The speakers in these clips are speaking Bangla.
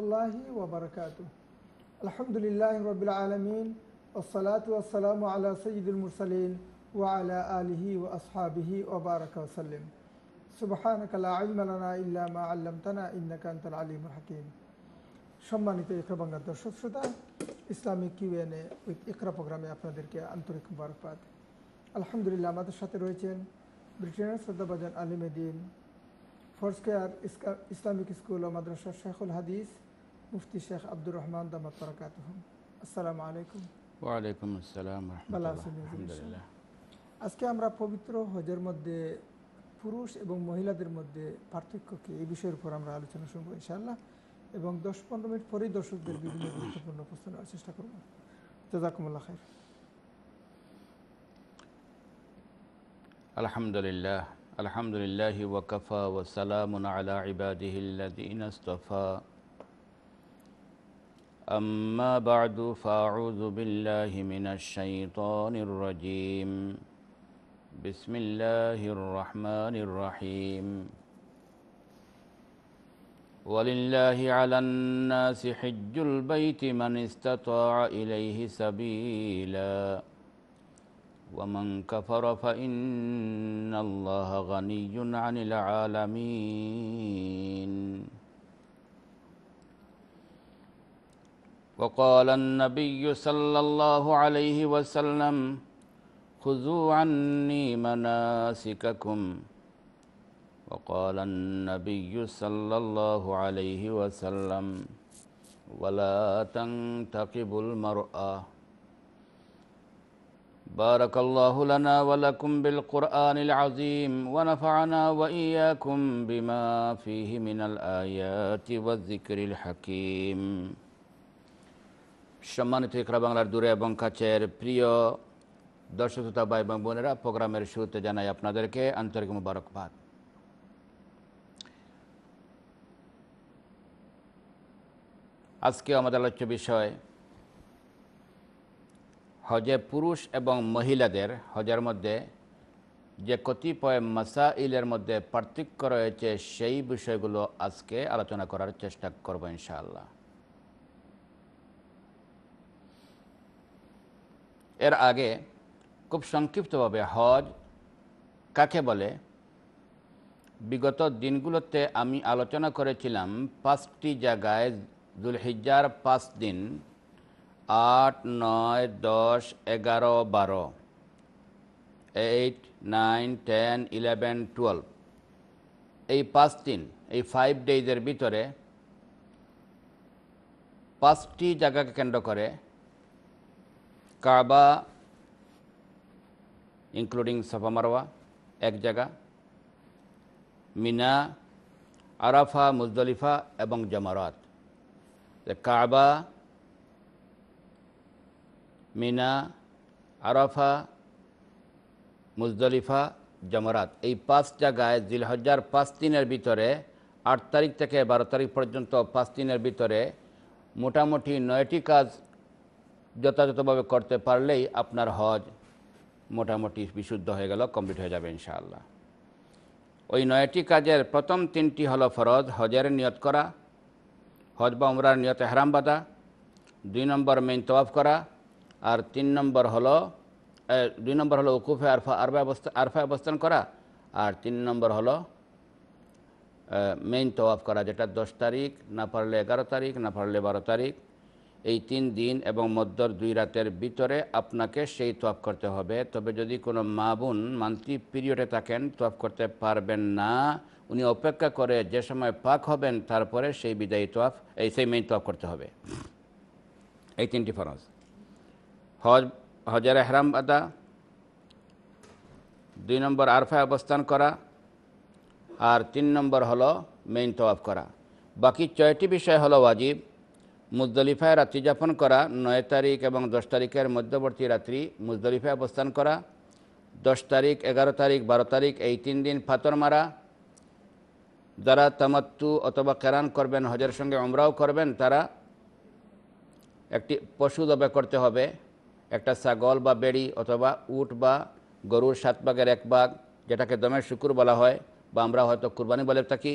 الله وبركاته الحمد لله رب العالمين والصلاة والسلام على سيد المرسلين وعلى آله وأصحابه وبارك وسلم سبحانك لا علم لنا إلا ما علمتنا إنك أنت العليم الحكيم সম্মানিত ইকরাবাঙ্গার দর্শক শ্রোতা ইসলামিক কিউএনএ উইথ ইকরা প্রোগ্রামে আপনাদেরকে আন্তরিক মুবারকবাদ আলহামদুলিল্লাহ আমাদের সাথে রয়েছেন ব্রিটেনের শ্রদ্ধাভাজন আলিমেদিন ফোর্সকেয়ার ইসলামিক স্কুল ও মাদ্রাসা শেখুল হাদিস মুফতি শেখ আব্দুর রহমান দামাত বরকাত আসসালামু আলাইকুম ওয়ালাইকুম আসসালাম আজকে আমরা পবিত্র হজের মধ্যে পুরুষ এবং মহিলাদের মধ্যে পার্থক্য কি এই বিষয়ের উপর আমরা আলোচনা শুনবো ইনশাআল্লাহ এবং দশ পনেরো মিনিট পরেই দর্শকদের বিভিন্ন গুরুত্বপূর্ণ প্রশ্ন নেওয়ার চেষ্টা করবো জাজাকুমুল্লা খাই আলহামদুলিল্লাহ আলহামদুলিল্লাহ ওয়াকাফা ওয়াসালামুন আলা ইবাদিহিল্লাদিন أما بعد فأعوذ بالله من الشيطان الرجيم بسم الله الرحمن الرحيم ولله على الناس حج البيت من استطاع إليه سبيلا ومن كفر فإن الله غني عن العالمين وقال النبي صلى الله عليه وسلم خذوا عني مناسككم وقال النبي صلى الله عليه وسلم ولا تنتقب المرأة بارك الله لنا ولكم بالقرآن العظيم ونفعنا وإياكم بما فيه من الآيات والذكر الحكيم সম্মানিত ইকরা বাংলার দূরে এবং কাছের প্রিয় দর্শক শ্রোতা ভাই এবং বোনেরা প্রোগ্রামের শুরুতে জানাই আপনাদেরকে আন্তরিক মুবারকবাদ আজকে আমাদের আলোচ্য বিষয় হজে পুরুষ এবং মহিলাদের হজের মধ্যে যে কতিপয় মাসাইলের মধ্যে পার্থক্য রয়েছে সেই বিষয়গুলো আজকে আলোচনা করার চেষ্টা করব ইনশাআল্লাহ এর আগে খুব সংক্ষিপ্তভাবে হজ কাকে বলে বিগত দিনগুলোতে আমি আলোচনা করেছিলাম পাঁচটি জায়গায় দুলহিজার পাঁচ দিন আট নয় দশ এগারো বারো eight nine ten eleven twelve এই পাঁচ দিন এই ফাইভ ডেইজের ভিতরে পাঁচটি জায়গাকে কেন্দ্র করে কাবা ইনক্লুডিং Safa Marwa, এক জায়গা মিনা আরাফা মুজদলিফা এবং জামারাত কাবা মিনা আরাফা মুজদলিফা জামারাত এই পাঁচ জায়গায় জিলহজ্জার পাঁচ দিনের ভিতরে আট তারিখ থেকে বারো তারিখ পর্যন্ত পাঁচ দিনের ভিতরে মোটামুটি নয়টি কাজ যথাযথভাবে করতে পারলেই আপনার হজ মোটামুটি বিশুদ্ধ হয়ে গেল কমপ্লিট হয়ে যাবে ইনশাআল্লাহ ওই নয়টি কাজের প্রথম তিনটি হলো ফরজ হজের নিয়ত করা হজ বা উমরার নিয়তে হারাম বাঁধা দুই নম্বর মেইন তওয়াফ করা আর তিন নম্বর হলো দুই নম্বর হলো উকুফে আরফা আরফা অবস্থা আরফা অবস্থান করা আর তিন নম্বর হলো মেইন তওয়াফ করা যেটা দশ তারিখ না পারলে এগারো তারিখ না পারলে বারো তারিখ এই তিন দিন এবং মধ্যর দুই রাতের ভিতরে আপনাকে সেই তোয়াপ করতে হবে তবে যদি কোনো মা বোন মান্থলি পিরিয়ডে থাকেন তোয়াপ করতে পারবেন না উনি অপেক্ষা করে যে সময় পাক হবেন তারপরে সেই বিদায়ী তোয়াফ এই সেই মেইন তোয়াপ করতে হবে এই তিনটি ফরজ হজ হজের হেরাম আদা দুই নম্বর আরফায় অবস্থান করা আর তিন নম্বর হলো মেইন তোয়াফ করা বাকি ছয়টি বিষয় হলো ওয়াজিব মুজদলিফায় রাত্রি যাপন করা নয় তারিখ এবং দশ তারিখের মধ্যবর্তী রাত্রি মুজদলিফায় অবস্থান করা দশ তারিখ এগারো তারিখ বারো তারিখ এই তিন দিন ফাতর মারা যারা তামাত্তু অথবা কেরান করবেন হজের সঙ্গে অমরাও করবেন তারা একটি পশু দবে করতে হবে একটা ছাগল বা বেড়ি অথবা উট বা গরুর সাত বাঘের এক বাঘ যেটাকে দমের শুকুর বলা হয় বা আমরা হয়তো কুরবানি বলে থাকি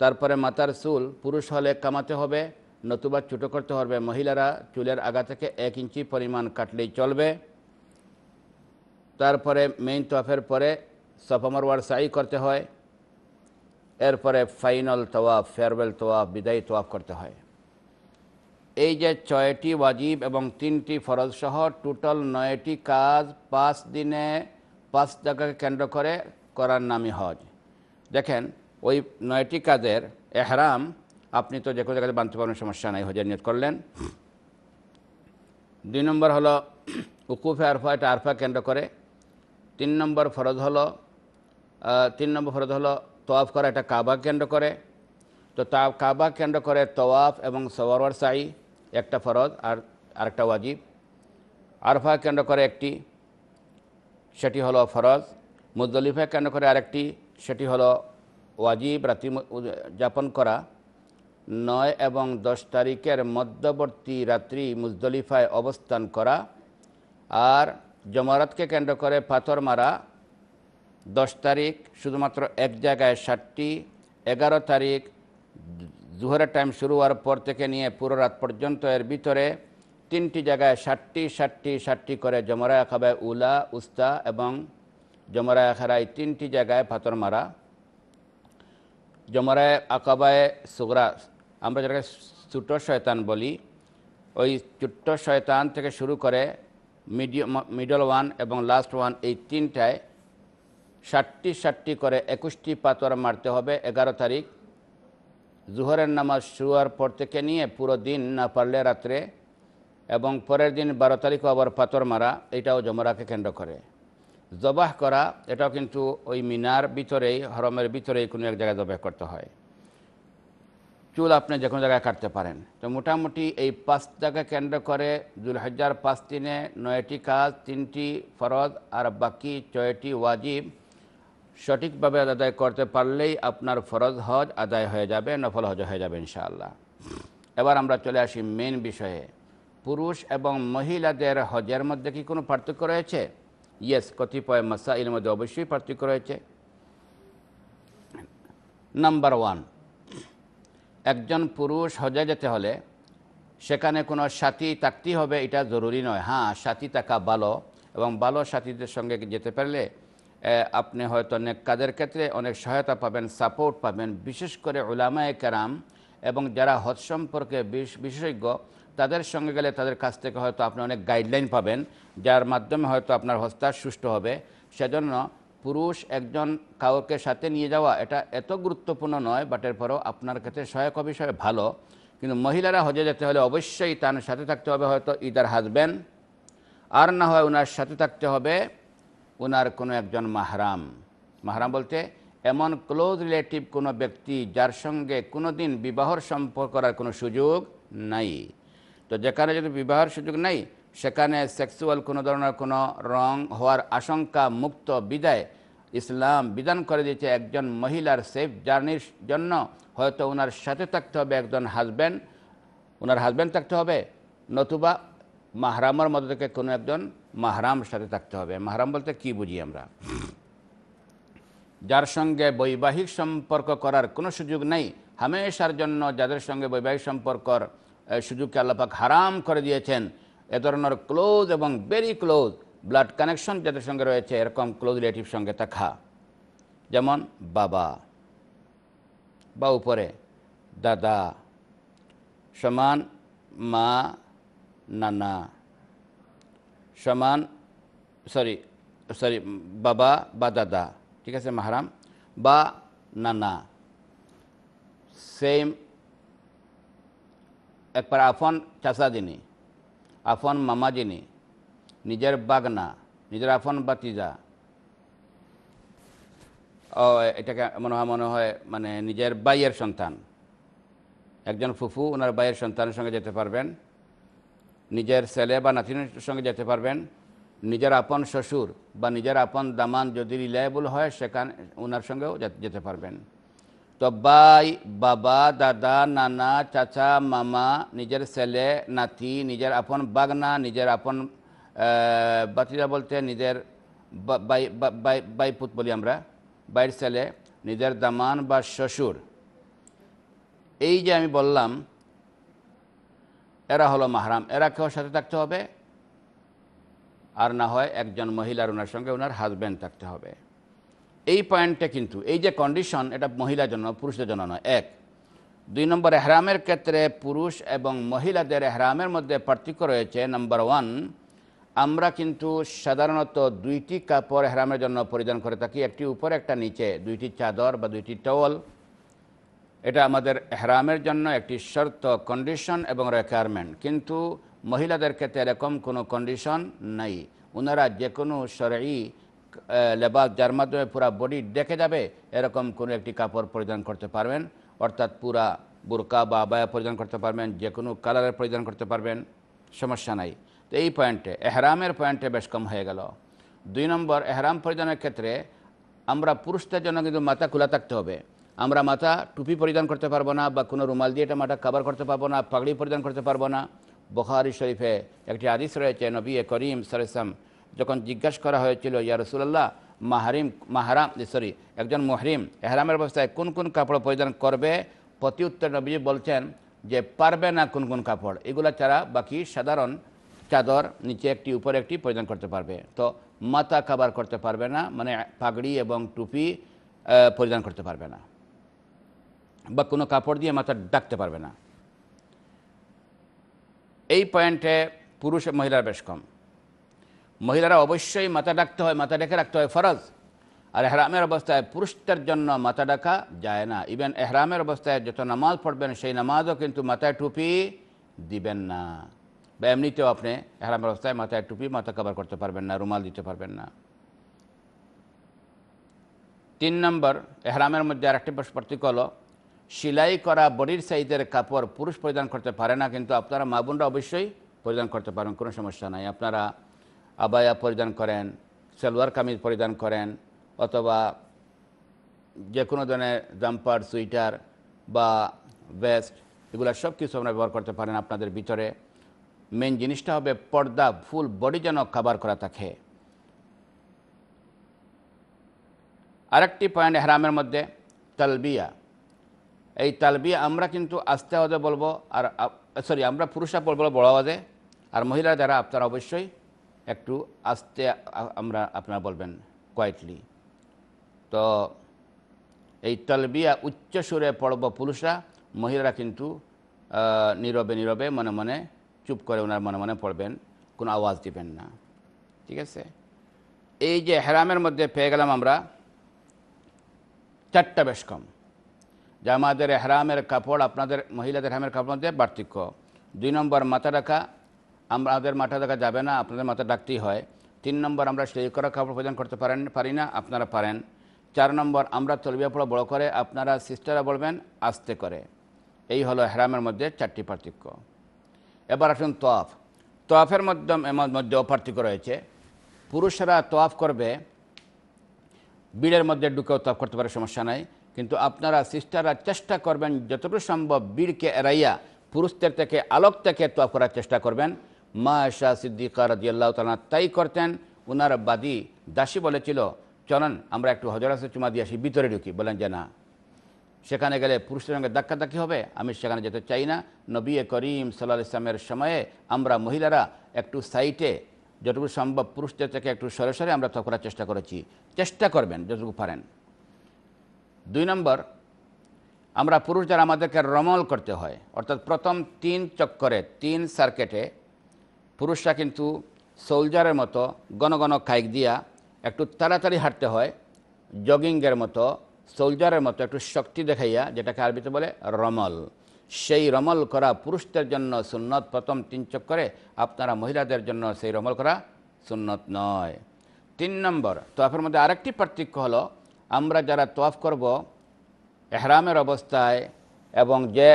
তারপরে মাতার চুল পুরুষ হলে কামাতে হবে নতুবা ছোট করতে হবে মহিলারা চুলের আগা থেকে এক ইঞ্চি পরিমাণ কাটলেই চলবে তারপরে মেইন তফের পরে ওয়ার সাই করতে হয় এরপরে ফাইনাল তোয়াফ ফেয়ারওয়েল তোয়াফ বিদায়ী তোয়াফ করতে হয় এই যে ছয়টি ওয়াজিব এবং তিনটি ফরজ সহ টোটাল নয়টি কাজ পাঁচ দিনে পাঁচ জায়গাকে কেন্দ্র করে করার নামই হজ দেখেন ওই নয়টি কাজের এহরাম আপনি তো যে কোনো জায়গাতে বানতে পারবেন সমস্যা নাই হজের নিয়ত করলেন দুই নম্বর হলো উকুফে আরফা এটা আরফা কেন্দ্র করে তিন নম্বর ফরজ হলো তিন নম্বর ফরজ হলো তোয়াফ করা এটা কাবা কেন্দ্র করে তো তা কাবা কেন্দ্র করে তোয়াফ এবং সওয়ার সাই একটা ফরজ আর আরেকটা ওয়াজিব আরফা কেন্দ্র করে একটি সেটি হলো ফরজ মুজদলিফা কেন্দ্র করে আরেকটি সেটি হলো ওয়াজিব রাত্রি যাপন করা নয় এবং দশ তারিখের মধ্যবর্তী রাত্রি মুজদলিফায় অবস্থান করা আর জমারতকে কেন্দ্র করে পাথর মারা দশ তারিখ শুধুমাত্র এক জায়গায় ষাটটি এগারো তারিখ জুহরের টাইম শুরু হওয়ার পর থেকে নিয়ে পুরো রাত পর্যন্ত এর ভিতরে তিনটি জায়গায় ষাটটি ষাটটি ষাটটি করে জমরায় খাবে উলা উস্তা এবং জমরায় খারাই তিনটি জায়গায় পাথর মারা জমরায় আকাবায় সুগরা আমরা যেটাকে ছোটো শয়তান বলি ওই ছোট্ট শয়তান থেকে শুরু করে মিডিয়াম মিডল ওয়ান এবং লাস্ট ওয়ান এই তিনটায় ষাটটি ষাটটি করে একুশটি পাতর মারতে হবে এগারো তারিখ জুহরের নামাজ শুয়ার পর থেকে নিয়ে পুরো দিন না পারলে রাত্রে এবং পরের দিন বারো তারিখও আবার পাথর মারা এটাও জমরাকে কেন্দ্র করে জবাহ করা এটাও কিন্তু ওই মিনার ভিতরেই হরমের ভিতরেই কোনো এক জায়গায় জবাহ করতে হয় চুল আপনি যে কোনো জায়গায় কাটতে পারেন তো মোটামুটি এই পাঁচটাকে কেন্দ্র করে হাজার পাঁচ দিনে নয়টি কাজ তিনটি ফরজ আর বাকি ছয়টি ওয়াজিব সঠিকভাবে আদায় করতে পারলেই আপনার ফরজ হজ আদায় হয়ে যাবে নফল হজ হয়ে যাবে ইনশাআল্লাহ এবার আমরা চলে আসি মেন বিষয়ে পুরুষ এবং মহিলাদের হজের মধ্যে কি কোনো পার্থক্য রয়েছে ইয়েস কতিপয় মাসাইল মধ্যে অবশ্যই পার্থক্য রয়েছে নাম্বার ওয়ান একজন পুরুষ হজে যেতে হলে সেখানে কোনো সাথী থাকতেই হবে এটা জরুরি নয় হ্যাঁ সাথী থাকা ভালো এবং ভালো সাথীদের সঙ্গে যেতে পারলে আপনি হয়তো অনেক কাজের ক্ষেত্রে অনেক সহায়তা পাবেন সাপোর্ট পাবেন বিশেষ করে ওলামায় কেরাম এবং যারা হজ সম্পর্কে বিশেষজ্ঞ তাদের সঙ্গে গেলে তাদের কাছ থেকে হয়তো আপনি অনেক গাইডলাইন পাবেন যার মাধ্যমে হয়তো আপনার হস্তার সুষ্ঠু হবে সেজন্য পুরুষ একজন কাউকে সাথে নিয়ে যাওয়া এটা এত গুরুত্বপূর্ণ নয় বাট এরপরও আপনার ক্ষেত্রে সহায়ক বিষয়ে ভালো কিন্তু মহিলারা হজে যেতে হলে অবশ্যই তার সাথে থাকতে হবে হয়তো ইদার হাজব্যান্ড আর না হয় ওনার সাথে থাকতে হবে ওনার কোনো একজন মাহরাম মাহরাম বলতে এমন ক্লোজ রিলেটিভ কোনো ব্যক্তি যার সঙ্গে কোনো দিন বিবাহর সম্পর্ক করার কোনো সুযোগ নাই তো যেখানে যদি বিবাহের সুযোগ নাই সেখানে সেক্সুয়াল কোনো ধরনের কোনো রং হওয়ার আশঙ্কা মুক্ত বিদায় ইসলাম বিধান করে দিয়েছে একজন মহিলার সেফ জার্নির জন্য হয়তো ওনার সাথে থাকতে হবে একজন হাজব্যান্ড ওনার হাজব্যান্ড থাকতে হবে নতুবা মাহরামের মধ্যে থেকে কোনো একজন মাহরাম সাথে থাকতে হবে মাহরাম বলতে কি বুঝি আমরা যার সঙ্গে বৈবাহিক সম্পর্ক করার কোনো সুযোগ নেই হামেশার জন্য যাদের সঙ্গে বৈবাহিক সম্পর্কর সুযোগকে আল্লাপাক হারাম করে দিয়েছেন এ ধরনের ক্লোজ এবং ভেরি ক্লোজ ব্লাড কানেকশন যাদের সঙ্গে রয়েছে এরকম ক্লোজ রিলেটিভ সঙ্গে থাকা যেমন বাবা বা উপরে দাদা সমান মা নানা সমান সরি সরি বাবা বা দাদা ঠিক আছে মাহারাম বা নানা সেম একবার আফন চাষা যিনি আফন মামা যিনি নিজের বাগনা নিজের আফন বাতিজা ও এটাকে মনে হয় মনে হয় মানে নিজের বাইয়ের সন্তান একজন ফুফু ওনার বাইয়ের সন্তানের সঙ্গে যেতে পারবেন নিজের ছেলে বা নাতিনের সঙ্গে যেতে পারবেন নিজের আপন শ্বশুর বা নিজের আপন দামান যদি রিলায়েবল হয় সেখানে ওনার সঙ্গেও যেতে পারবেন তো বাই বাবা দাদা নানা চাচা মামা নিজের ছেলে নাতি নিজের আপন বাগনা নিজের আপন বাতিলা বলতে নিজের বাইপুত বলি আমরা বাইর ছেলে নিজের দামান বা শ্বশুর এই যে আমি বললাম এরা হলো মাহরাম এরা কেউ সাথে থাকতে হবে আর না হয় একজন মহিলার ওনার সঙ্গে ওনার হাজব্যান্ড থাকতে হবে এই পয়েন্টটা কিন্তু এই যে কন্ডিশন এটা মহিলার জন্য পুরুষদের জন্য নয় এক দুই নম্বর এহরামের ক্ষেত্রে পুরুষ এবং মহিলাদের এহরামের মধ্যে পার্থক্য রয়েছে নাম্বার ওয়ান আমরা কিন্তু সাধারণত দুইটি কাপড় হেরামের জন্য পরিধান করে থাকি একটি উপরে একটা নিচে দুইটি চাদর বা দুইটি টাওয়াল এটা আমাদের হেরামের জন্য একটি শর্ত কন্ডিশন এবং রেকোয়ারমেন্ট কিন্তু মহিলাদের ক্ষেত্রে এরকম কোনো কন্ডিশন নাই ওনারা যে কোনো সরি লেবাস যার মাধ্যমে পুরা বডি দেখে যাবে এরকম কোনো একটি কাপড় পরিধান করতে পারবেন অর্থাৎ পুরা বোরকা বা আবায়া পরিধান করতে পারবেন যে কোনো কালারের পরিধান করতে পারবেন সমস্যা নাই তো এই পয়েন্টে এহরামের পয়েন্টে বেশ কম হয়ে গেল দুই নম্বর এহরাম পরিধানের ক্ষেত্রে আমরা পুরুষদের জন্য কিন্তু মাথা খোলা থাকতে হবে আমরা মাথা টুপি পরিধান করতে পারবো না বা কোনো রুমাল দিয়ে এটা মাথা কাবার করতে পারবো না পাগড়ি পরিধান করতে পারবো না বখারি শরীফে একটি আদিস রয়েছে নবী এ করিম সারেসাম যখন জিজ্ঞাসা করা হয়েছিল ইয়া রসুল্লাহ মাহারিম মাহারাম সরি একজন মহরিম এহরামের অবস্থায় কোন কোন কাপড় পরিধান করবে প্রতি উত্তর নবী বলছেন যে পারবে না কোন কোন কাপড় এগুলা ছাড়া বাকি সাধারণ চাদর নিচে একটি উপরে একটি পরিধান করতে পারবে তো মাথা কাবার করতে পারবে না মানে পাগড়ি এবং টুপি পরিধান করতে পারবে না বা কোনো কাপড় দিয়ে মাথা ডাকতে পারবে না এই পয়েন্টে পুরুষ মহিলার বেশ কম মহিলারা অবশ্যই মাথা ডাকতে হয় মাথা ডেকে রাখতে হয় ফরজ আর এহরামের অবস্থায় পুরুষদের জন্য মাথা ডাকা যায় না ইভেন এহরামের অবস্থায় যত নামাজ পড়বেন সেই নামাজও কিন্তু মাথায় টুপি দিবেন না বা এমনিতেও আপনি হেরামের অবস্থায় মাথায় টুপি মাথা কভার করতে পারবেন না রুমাল দিতে পারবেন না তিন নম্বর এহরামের মধ্যে আরেকটি পার্থক্য হলো সেলাই করা বডির সাইজের কাপড় পুরুষ পরিধান করতে পারে না কিন্তু আপনারা মা বোনরা অবশ্যই পরিধান করতে পারেন কোনো সমস্যা নাই আপনারা আবায়া পরিধান করেন সালোয়ার কামিজ পরিধান করেন অথবা যে কোনো ধরনের জাম্পার সুইটার বা ভেস্ট এগুলো সব কিছু আপনারা ব্যবহার করতে পারেন আপনাদের ভিতরে মেন জিনিসটা হবে পর্দা ফুল বডি যেন কাবার করা থাকে আরেকটি পয়েন্ট হেরামের মধ্যে তালবিয়া এই তালবিয়া আমরা কিন্তু আস্তে আওয়াজে বলবো আর সরি আমরা পুরুষরা বলবো বড় আওয়াজে আর মহিলা যারা আপনারা অবশ্যই একটু আস্তে আমরা আপনারা বলবেন কোয়াইটলি তো এই তালবিয়া উচ্চ সুরে পড়ব পুরুষরা মহিলারা কিন্তু নীরবে নীরবে মনে মনে চুপ করে ওনার মনে মনে পড়বেন কোনো আওয়াজ দিবেন না ঠিক আছে এই যে হেরামের মধ্যে পেয়ে গেলাম আমরা চারটা বেশ কম যা আমাদের হেরামের কাপড় আপনাদের মহিলাদের হেরামের কাপড় মধ্যে পার্থক্য দুই নম্বর মাথা রাখা আমাদের মাথা রাখা যাবে না আপনাদের মাথা ডাকতেই হয় তিন নম্বর আমরা সেই করা কাপড় প্রদান করতে পারেন পারি না আপনারা পারেন চার নম্বর আমরা তলবিয়া পড়া বড় করে আপনারা সিস্টাররা বলবেন আস্তে করে এই হলো হেরামের মধ্যে চারটি পার্থক্য এবার আসুন তোয়াফ তোয়াফের মাধ্যমে মধ্যে অপার্থক্য রয়েছে পুরুষরা তোয়াফ করবে বিড়ের মধ্যে ঢুকেও তোয়াফ করতে পারে সমস্যা নাই কিন্তু আপনারা সিস্টাররা চেষ্টা করবেন যতটুকু সম্ভব ভিড়কে এড়াইয়া পুরুষদের থেকে আলোক থেকে তোয়াফ করার চেষ্টা করবেন মা শাহ সিদ্দিকা রাজিয়াল্লাহ তালা তাই করতেন ওনার বাদী দাসী বলেছিল চলন আমরা একটু হজরাসে চুমা দিয়ে আসি ভিতরে ঢুকি বলেন যে না সেখানে গেলে পুরুষের সঙ্গে ধাক্কাধাক্কি হবে আমি সেখানে যেতে চাই না নবী করিম সাল্লা ইসলামের সময়ে আমরা মহিলারা একটু সাইটে যতটুকু সম্ভব পুরুষদের থেকে একটু সরে সরে আমরা তা করার চেষ্টা করেছি চেষ্টা করবেন যতটুকু পারেন দুই নম্বর আমরা পুরুষদের আমাদেরকে রমল করতে হয় অর্থাৎ প্রথম তিন চক্করে তিন সার্কেটে পুরুষরা কিন্তু সোলজারের মতো গণ গণ কাইক দিয়া একটু তাড়াতাড়ি হাঁটতে হয় জগিংয়ের মতো সোলজারের মতো একটু শক্তি দেখাইয়া যেটাকে আরবিতে বলে রমল সেই রমল করা পুরুষদের জন্য সুন্নত প্রথম তিন চক্করে আপনারা মহিলাদের জন্য সেই রমল করা সুন্নত নয় তিন নম্বর তোয়াফের মধ্যে আরেকটি পার্থক্য হলো আমরা যারা তোয়াফ করব এহরামের অবস্থায় এবং যে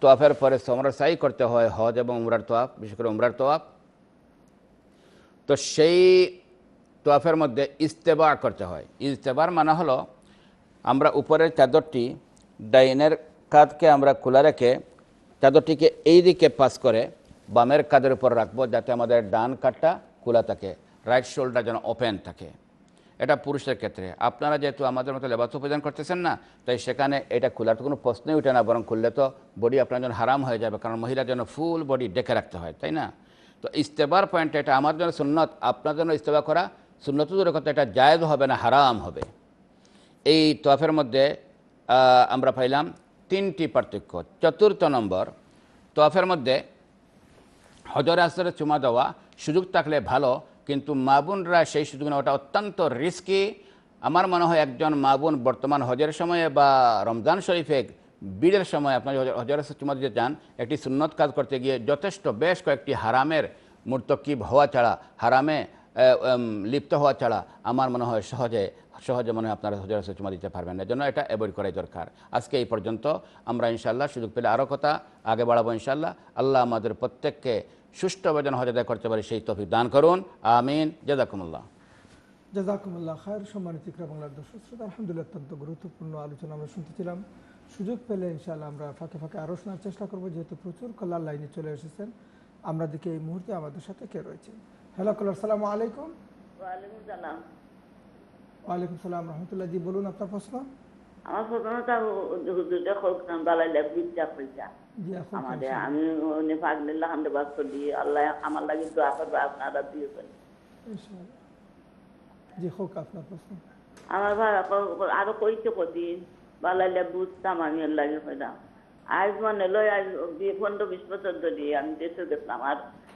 তোয়াফের পরে সমরসাই করতে হয় হজ এবং উমরার তোয়াফ বিশেষ করে উমরার তোয়াফ তো সেই তোয়াফের মধ্যে ইস্তেবা করতে হয় ইজতেবার মানে হলো আমরা উপরের চাদরটি ডাইনের কাঁধকে আমরা খোলা রেখে চাদরটিকে এই দিকে পাস করে বামের কাঁধের উপর রাখবো যাতে আমাদের ডান কাঠটা খোলা থাকে রাইট শোল্ডার যেন ওপেন থাকে এটা পুরুষের ক্ষেত্রে আপনারা যেহেতু আমাদের মতো লেবাস উপার্জন করতেছেন না তাই সেখানে এটা খোলার তো কোনো প্রশ্নই উঠে না বরং খুললে তো বডি আপনার জন্য হারাম হয়ে যাবে কারণ মহিলার জন্য ফুল বডি ডেকে রাখতে হয় তাই না তো ইস্তেবার পয়েন্ট এটা আমার জন্য সুন্নত আপনার জন্য ইস্তেবা করা সুন্নত দূরের কথা এটা জায়দ হবে না হারাম হবে এই তফের মধ্যে আমরা পাইলাম তিনটি পার্থক্য চতুর্থ নম্বর তফের মধ্যে হজর আসরে চুমা দেওয়া সুযোগ থাকলে ভালো কিন্তু মাবুনরা সেই সুযোগ নেওয়াটা অত্যন্ত রিস্কি আমার মনে হয় একজন মাবুন বর্তমান হজের সময়ে বা রমজান শরীফে বিড়ের সময় আপনার হজর আসর চুমা দিতে চান একটি সুন্নত কাজ করতে গিয়ে যথেষ্ট বেশ কয়েকটি হারামের মূর্তকিব হওয়া ছাড়া হারামে লিপ্ত হওয়া ছাড়া আমার মনে হয় সহজে সহজে মনে হয় আপনারা হজরত চুমা দিতে পারবেন না জন্য এটা অ্যাভয়েড করাই দরকার আজকে এই পর্যন্ত আমরা ইনশাল্লাহ সুযোগ পেলে আরও কথা আগে বাড়াবো ইনশাল্লাহ আল্লাহ আমাদের প্রত্যেককে সুষ্ঠু আবেদন হজাদা করতে পারি সেই তফিক দান করুন আমিন জাজাকুমুল্লাহ জাজাকুমুল্লাহ খায়ের সম্মানিত ইকরা বাংলার দর্শক শ্রোতা আলহামদুলিল্লাহ অত্যন্ত গুরুত্বপূর্ণ আলোচনা আমরা শুনতেছিলাম সুযোগ পেলে ইনশাআল্লাহ আমরা ফাঁকে ফাঁকে আরও শোনার চেষ্টা করবো যেহেতু প্রচুর কল্যাণ লাইনে চলে এসেছেন আমরা দিকে এই মুহূর্তে আমাদের সাথে কে রয়েছেন হ্যালো কলার সালাম আলাইকুম ওয়ালাইকুম সালাম রহমতুল্লাহ জি বলুন আপনার প্রশ্ন আমার আমাদের আমি আল্লাহ আমার আপনার বুঝতাম আমি আল্লাহ আজ মনে লয় আজ পনেরো বিশ বছর ধরে আমি দেশে গেছিলাম আর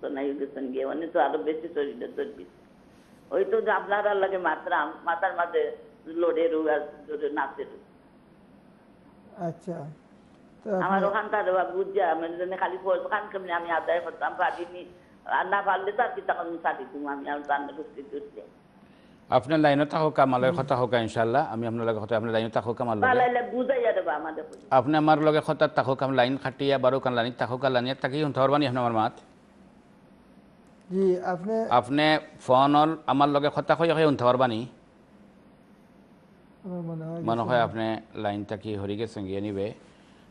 সোনাই গেছেন গিয়ে উনি তো আরো বেশি শরীরে চর্বি ওই তো আপনার লাগে মাত্রা মাথার মাঝে লোডে রু আর জোরে নাচে রু আচ্ছা আমার ওখানকার জন্য খালি ওখান কেমনি আমি আদায় করতাম পারিনি আর না পারলে তো কি তখন সারিতুম আমি আমার রান্না করতে করতে আপনার লাইনে থাকুক আমালের কথা হোক ইনশাল্লাহ আমি আপনার লগে আপনার লাইনে থাকুক আমার আপনি আমার লগে কথা থাকুক লাইন খাটিয়া বারো কান লাইন থাকুক লাইনে থাকি ধরবানি আপনার মাত জি আপনি আপনি ফোন হল আমার লগে কথা কই হয়ে উনতে পারবানি মনে হয় আপনি লাইনটা কি গেছেন গিয়ে নিবে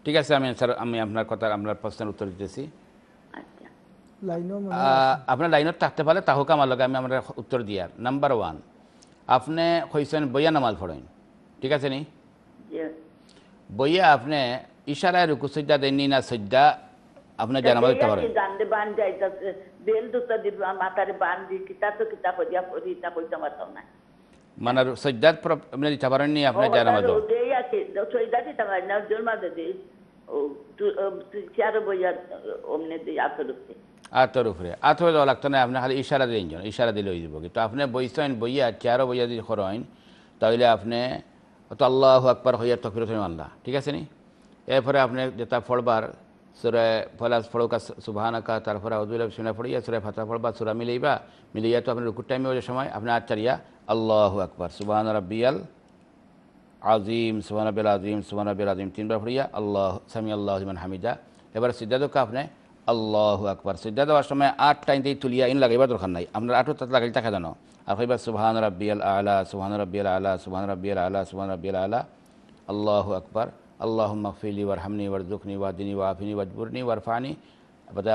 ঠিক আছে আমি স্যার আমি আপনার কথা আপনার প্রশ্নের উত্তর দিতেছি আচ্ছা। আপনার লাইনত থাকতে পারে তাহোক আমার লগে আমি আমার উত্তর দিয়ার নাম্বার ওয়ান আপনি কইছেন বইয়া নামাল ফড়েন ঠিক আছে নি বইয়া আপনি ইশারায় রুকু সজ্জা দেননি না সজ্জা আপনি জানাবা দিতে পারেন জানতে বান যাইতাছে বেল দুটা দিব মাথারে বান দি কিতা তো কিতা কইয়া পড়ি তা কইতা মাতো না মানে সজ্জাদ মানে আপনি দিতে পারেন নি আপনি জানাবা দাও দেই আছে সজ্জাদ দিতে পারেন না জন্মা দে দেই আতর উপরে আতর দেওয়া লাগতো না আপনি খালি ইশারা দিলেন জন ইশারা দিলে কিন্তু আপনি বইছেন বইয়া চেয়ারও বইয়া যদি করেন তাইলে আপনি তো আল্লাহ আকবার হইয়া তকবির আল্লাহ ঠিক আছে নি এরপরে আপনি যেটা ফলবার সুরে ফলাস ফড়কা সুবাহানাকা তারপরে আউদুল্লাহ সুনা ফড়িয়া সুরে ফাতা ফড়বা সুরা মিলেইবা মিলেইয়া তো আপনার রুকুর টাইমে ওই সময় আপনি আচারিয়া আল্লাহ আকবর সুবাহ রাবিয়াল আজিম সুবাহ আবিল আজিম সুবাহ আবিল আজিম তিনবার ফড়িয়া আল্লাহ সামি আল্লাহ হামিদা এবার সিদ্ধাদুকা আপনি আল্লাহ আকবর সিদ্ধা দেওয়ার সময় আট টাইম দিয়ে তুলিয়া ইন লাগাইবার দরকার নাই আপনার আটও তাতে লাগাই থাকে জানো আর কইবার সুবাহ রাবিয়াল আলা সুবাহ রাব্বিয়াল আলা সুবাহ রাব্বিয়াল আলা সুবাহ রাব্বিয়াল আলা আল্লাহ আকবর আল্লাহ মকফিলি ওয়ার হামনি ওয়ার দুখনি ওয়া ওয়াফিনী ওয়াজবুরনি ফানি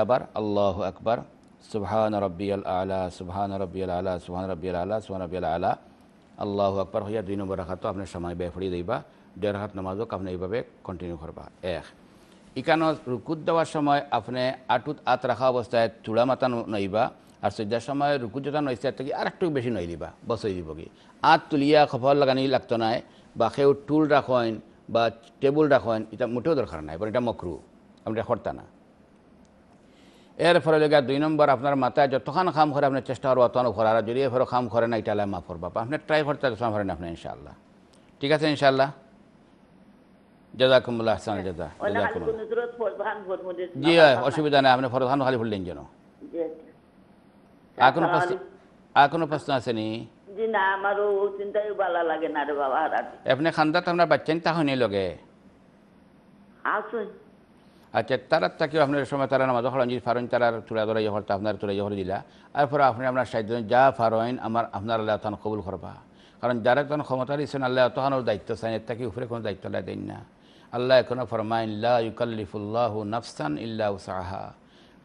আবার আল্লাহ আকবর সুবহান রব্বি আল আলা সুবহান রব্বি আল আলা সুবহান রব্বি আল আলা সুহান রব্বি আল আলা আল্লাহ আকবর হইয়া দুই নম্বর রাখাতো আপনার সময় বেফড়ি দিবা দেড় হাত নামাজক আপনি এইভাবে কন্টিনিউ করবা এক ইকান রুকুত দেওয়ার সময় আপনি আটুত আত রাখা অবস্থায় চূড়া মাতা নইবা আর সজ্জার সময় রুকুত যেটা নইছে থেকে আর একটু বেশি নই দিবা বসই দিব কি আত তুলিয়া খফল লাগানি লাগতো নাই বা কেউ টুল রাখেন বা টেবুল রাখেন এটা মোটেও দরকার নাই বরং এটা মকরু আপনি এটা করতা না এর ফলে লেগে দুই নম্বর আপনার মাথায় যতক্ষণ খাম করে আপনার চেষ্টা করবো অতন করার আর যদি এরও খাম করে না এটা আল্লাহ মাফ করবা আপনি ট্রাই করতে সব করেন আপনি ইনশাআল্লাহ ঠিক আছে ইনশাআল্লাহ জাজাকুমুল্লাহ আহসান জাজা জাজাকুমুল্লাহ জি অসুবিধা নেই আপনি ফরহান খালি ভুললেন যেন আর কোনো প্রশ্ন আর কোনো প্রশ্ন আসেনি জি না চিন্তাই লাগে না রে বাবা আপনি খান্দাত আপনার বাচ্চান তাহনি লগে আচ্ছা তারা তাকে আপনার সময় তারা নামাজ ইয়ে হল যদি ফারইন তারা তুলা ধরাই ইয়ে আপনার দিলা আর আপনি আপনার সাহায্য যা ফারইন আমার আপনার আল্লাহ তখন কবুল করবা কারণ যারা তখন ক্ষমতা দিয়েছেন আল্লাহ তখনও দায়িত্ব চাই এর তাকে উপরে কোনো দায়িত্ব আল্লাহ দেন না আল্লাহ এখনও ফরমাইন ইল্লা ইউকাল্লিফুল্লাহ নাফসান ইল্লাহ সাহা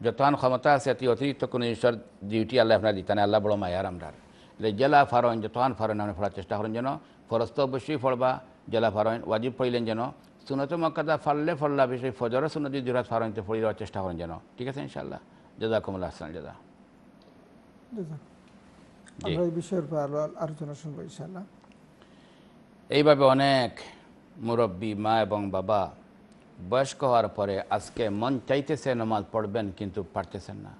যতক্ষণ ক্ষমতা আছে অতি অতিরিক্ত কোনো ঈশ্বর ডিউটি আল্লাহ আপনার দিতে না আল্লাহ বড় মায়ার আমরার জেলা ফারণ যত ফারণ ফলার চেষ্টা করেন যেন ফরস্ত অবশ্যই ফলবা জেলা ফারণ ওয়াজিব ফলিলেন যেন সুনত মক্কাদা ফাললে ফল্লা বিষয় ফজর সুনত যদি জুরাত ফারণতে ফলি দেওয়ার চেষ্টা করেন যেন ঠিক আছে ইনশাল্লাহ জাজাকুমুল্লাহ আসসালাম জাজা এইভাবে অনেক মুরব্বী মা এবং বাবা বয়স্ক হওয়ার পরে আজকে মন চাইতেছে নমাজ পড়বেন কিন্তু পারতেছেন না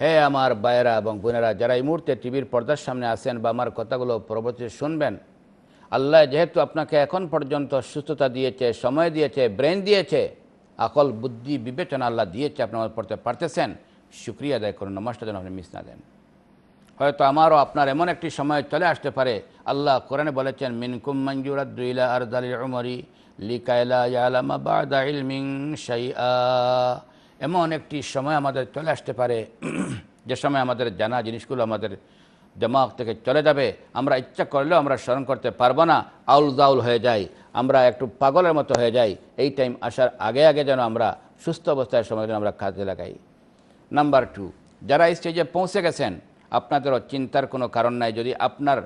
হে আমার বায়রা এবং বোনেরা যারা এই মুহূর্তে টিভির পর্দার সামনে আসেন বা আমার কথাগুলো পরবর্তীতে শুনবেন আল্লাহ যেহেতু আপনাকে এখন পর্যন্ত সুস্থতা দিয়েছে সময় দিয়েছে ব্রেন দিয়েছে আকল বুদ্ধি বিবেচনা আল্লাহ দিয়েছে আপনি আমার পড়তে পারতেছেন শুক্রিয়া আদায় করুন নমস্কার যেন আপনি মিস না দেন হয়তো আমারও আপনার এমন একটি সময় চলে আসতে পারে আল্লাহ কোরআনে বলেছেন মিনকুম মঞ্জুরাদুইলা আর দালি উমরি লিকাইলা ইয়ালামা বাদা ইলমিং শাইআ এমন একটি সময় আমাদের চলে আসতে পারে যে সময় আমাদের জানা জিনিসগুলো আমাদের দেমাগ থেকে চলে যাবে আমরা ইচ্ছা করলেও আমরা স্মরণ করতে পারবো না আউল দাউল হয়ে যাই আমরা একটু পাগলের মতো হয়ে যাই এই টাইম আসার আগে আগে যেন আমরা সুস্থ অবস্থায় সময় যেন আমরা কাজে লাগাই নাম্বার টু যারা এই স্টেজে পৌঁছে গেছেন আপনাদেরও চিন্তার কোনো কারণ নাই যদি আপনার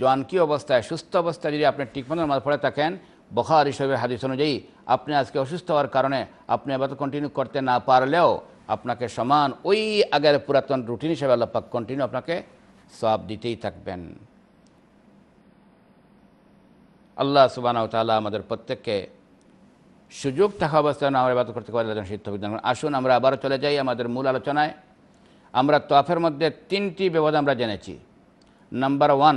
জোয়ানকি অবস্থায় সুস্থ অবস্থায় যদি আপনি ঠিকমতো নামাজ পড়ে থাকেন বখার হিসেবে হাদিস অনুযায়ী আপনি আজকে অসুস্থ হওয়ার কারণে আপনি আবার কন্টিনিউ করতে না পারলেও আপনাকে সমান ওই আগের পুরাতন রুটিন হিসেবে আল্লাপাক কন্টিনিউ আপনাকে সব দিতেই থাকবেন আল্লাহ সুবাহ তালা আমাদের প্রত্যেককে সুযোগ থাকা অবস্থায় না আমরা করতে পারি সিদ্ধবিধান আসুন আমরা আবারও চলে যাই আমাদের মূল আলোচনায় আমরা তফের মধ্যে তিনটি ব্যবধান আমরা জেনেছি নাম্বার ওয়ান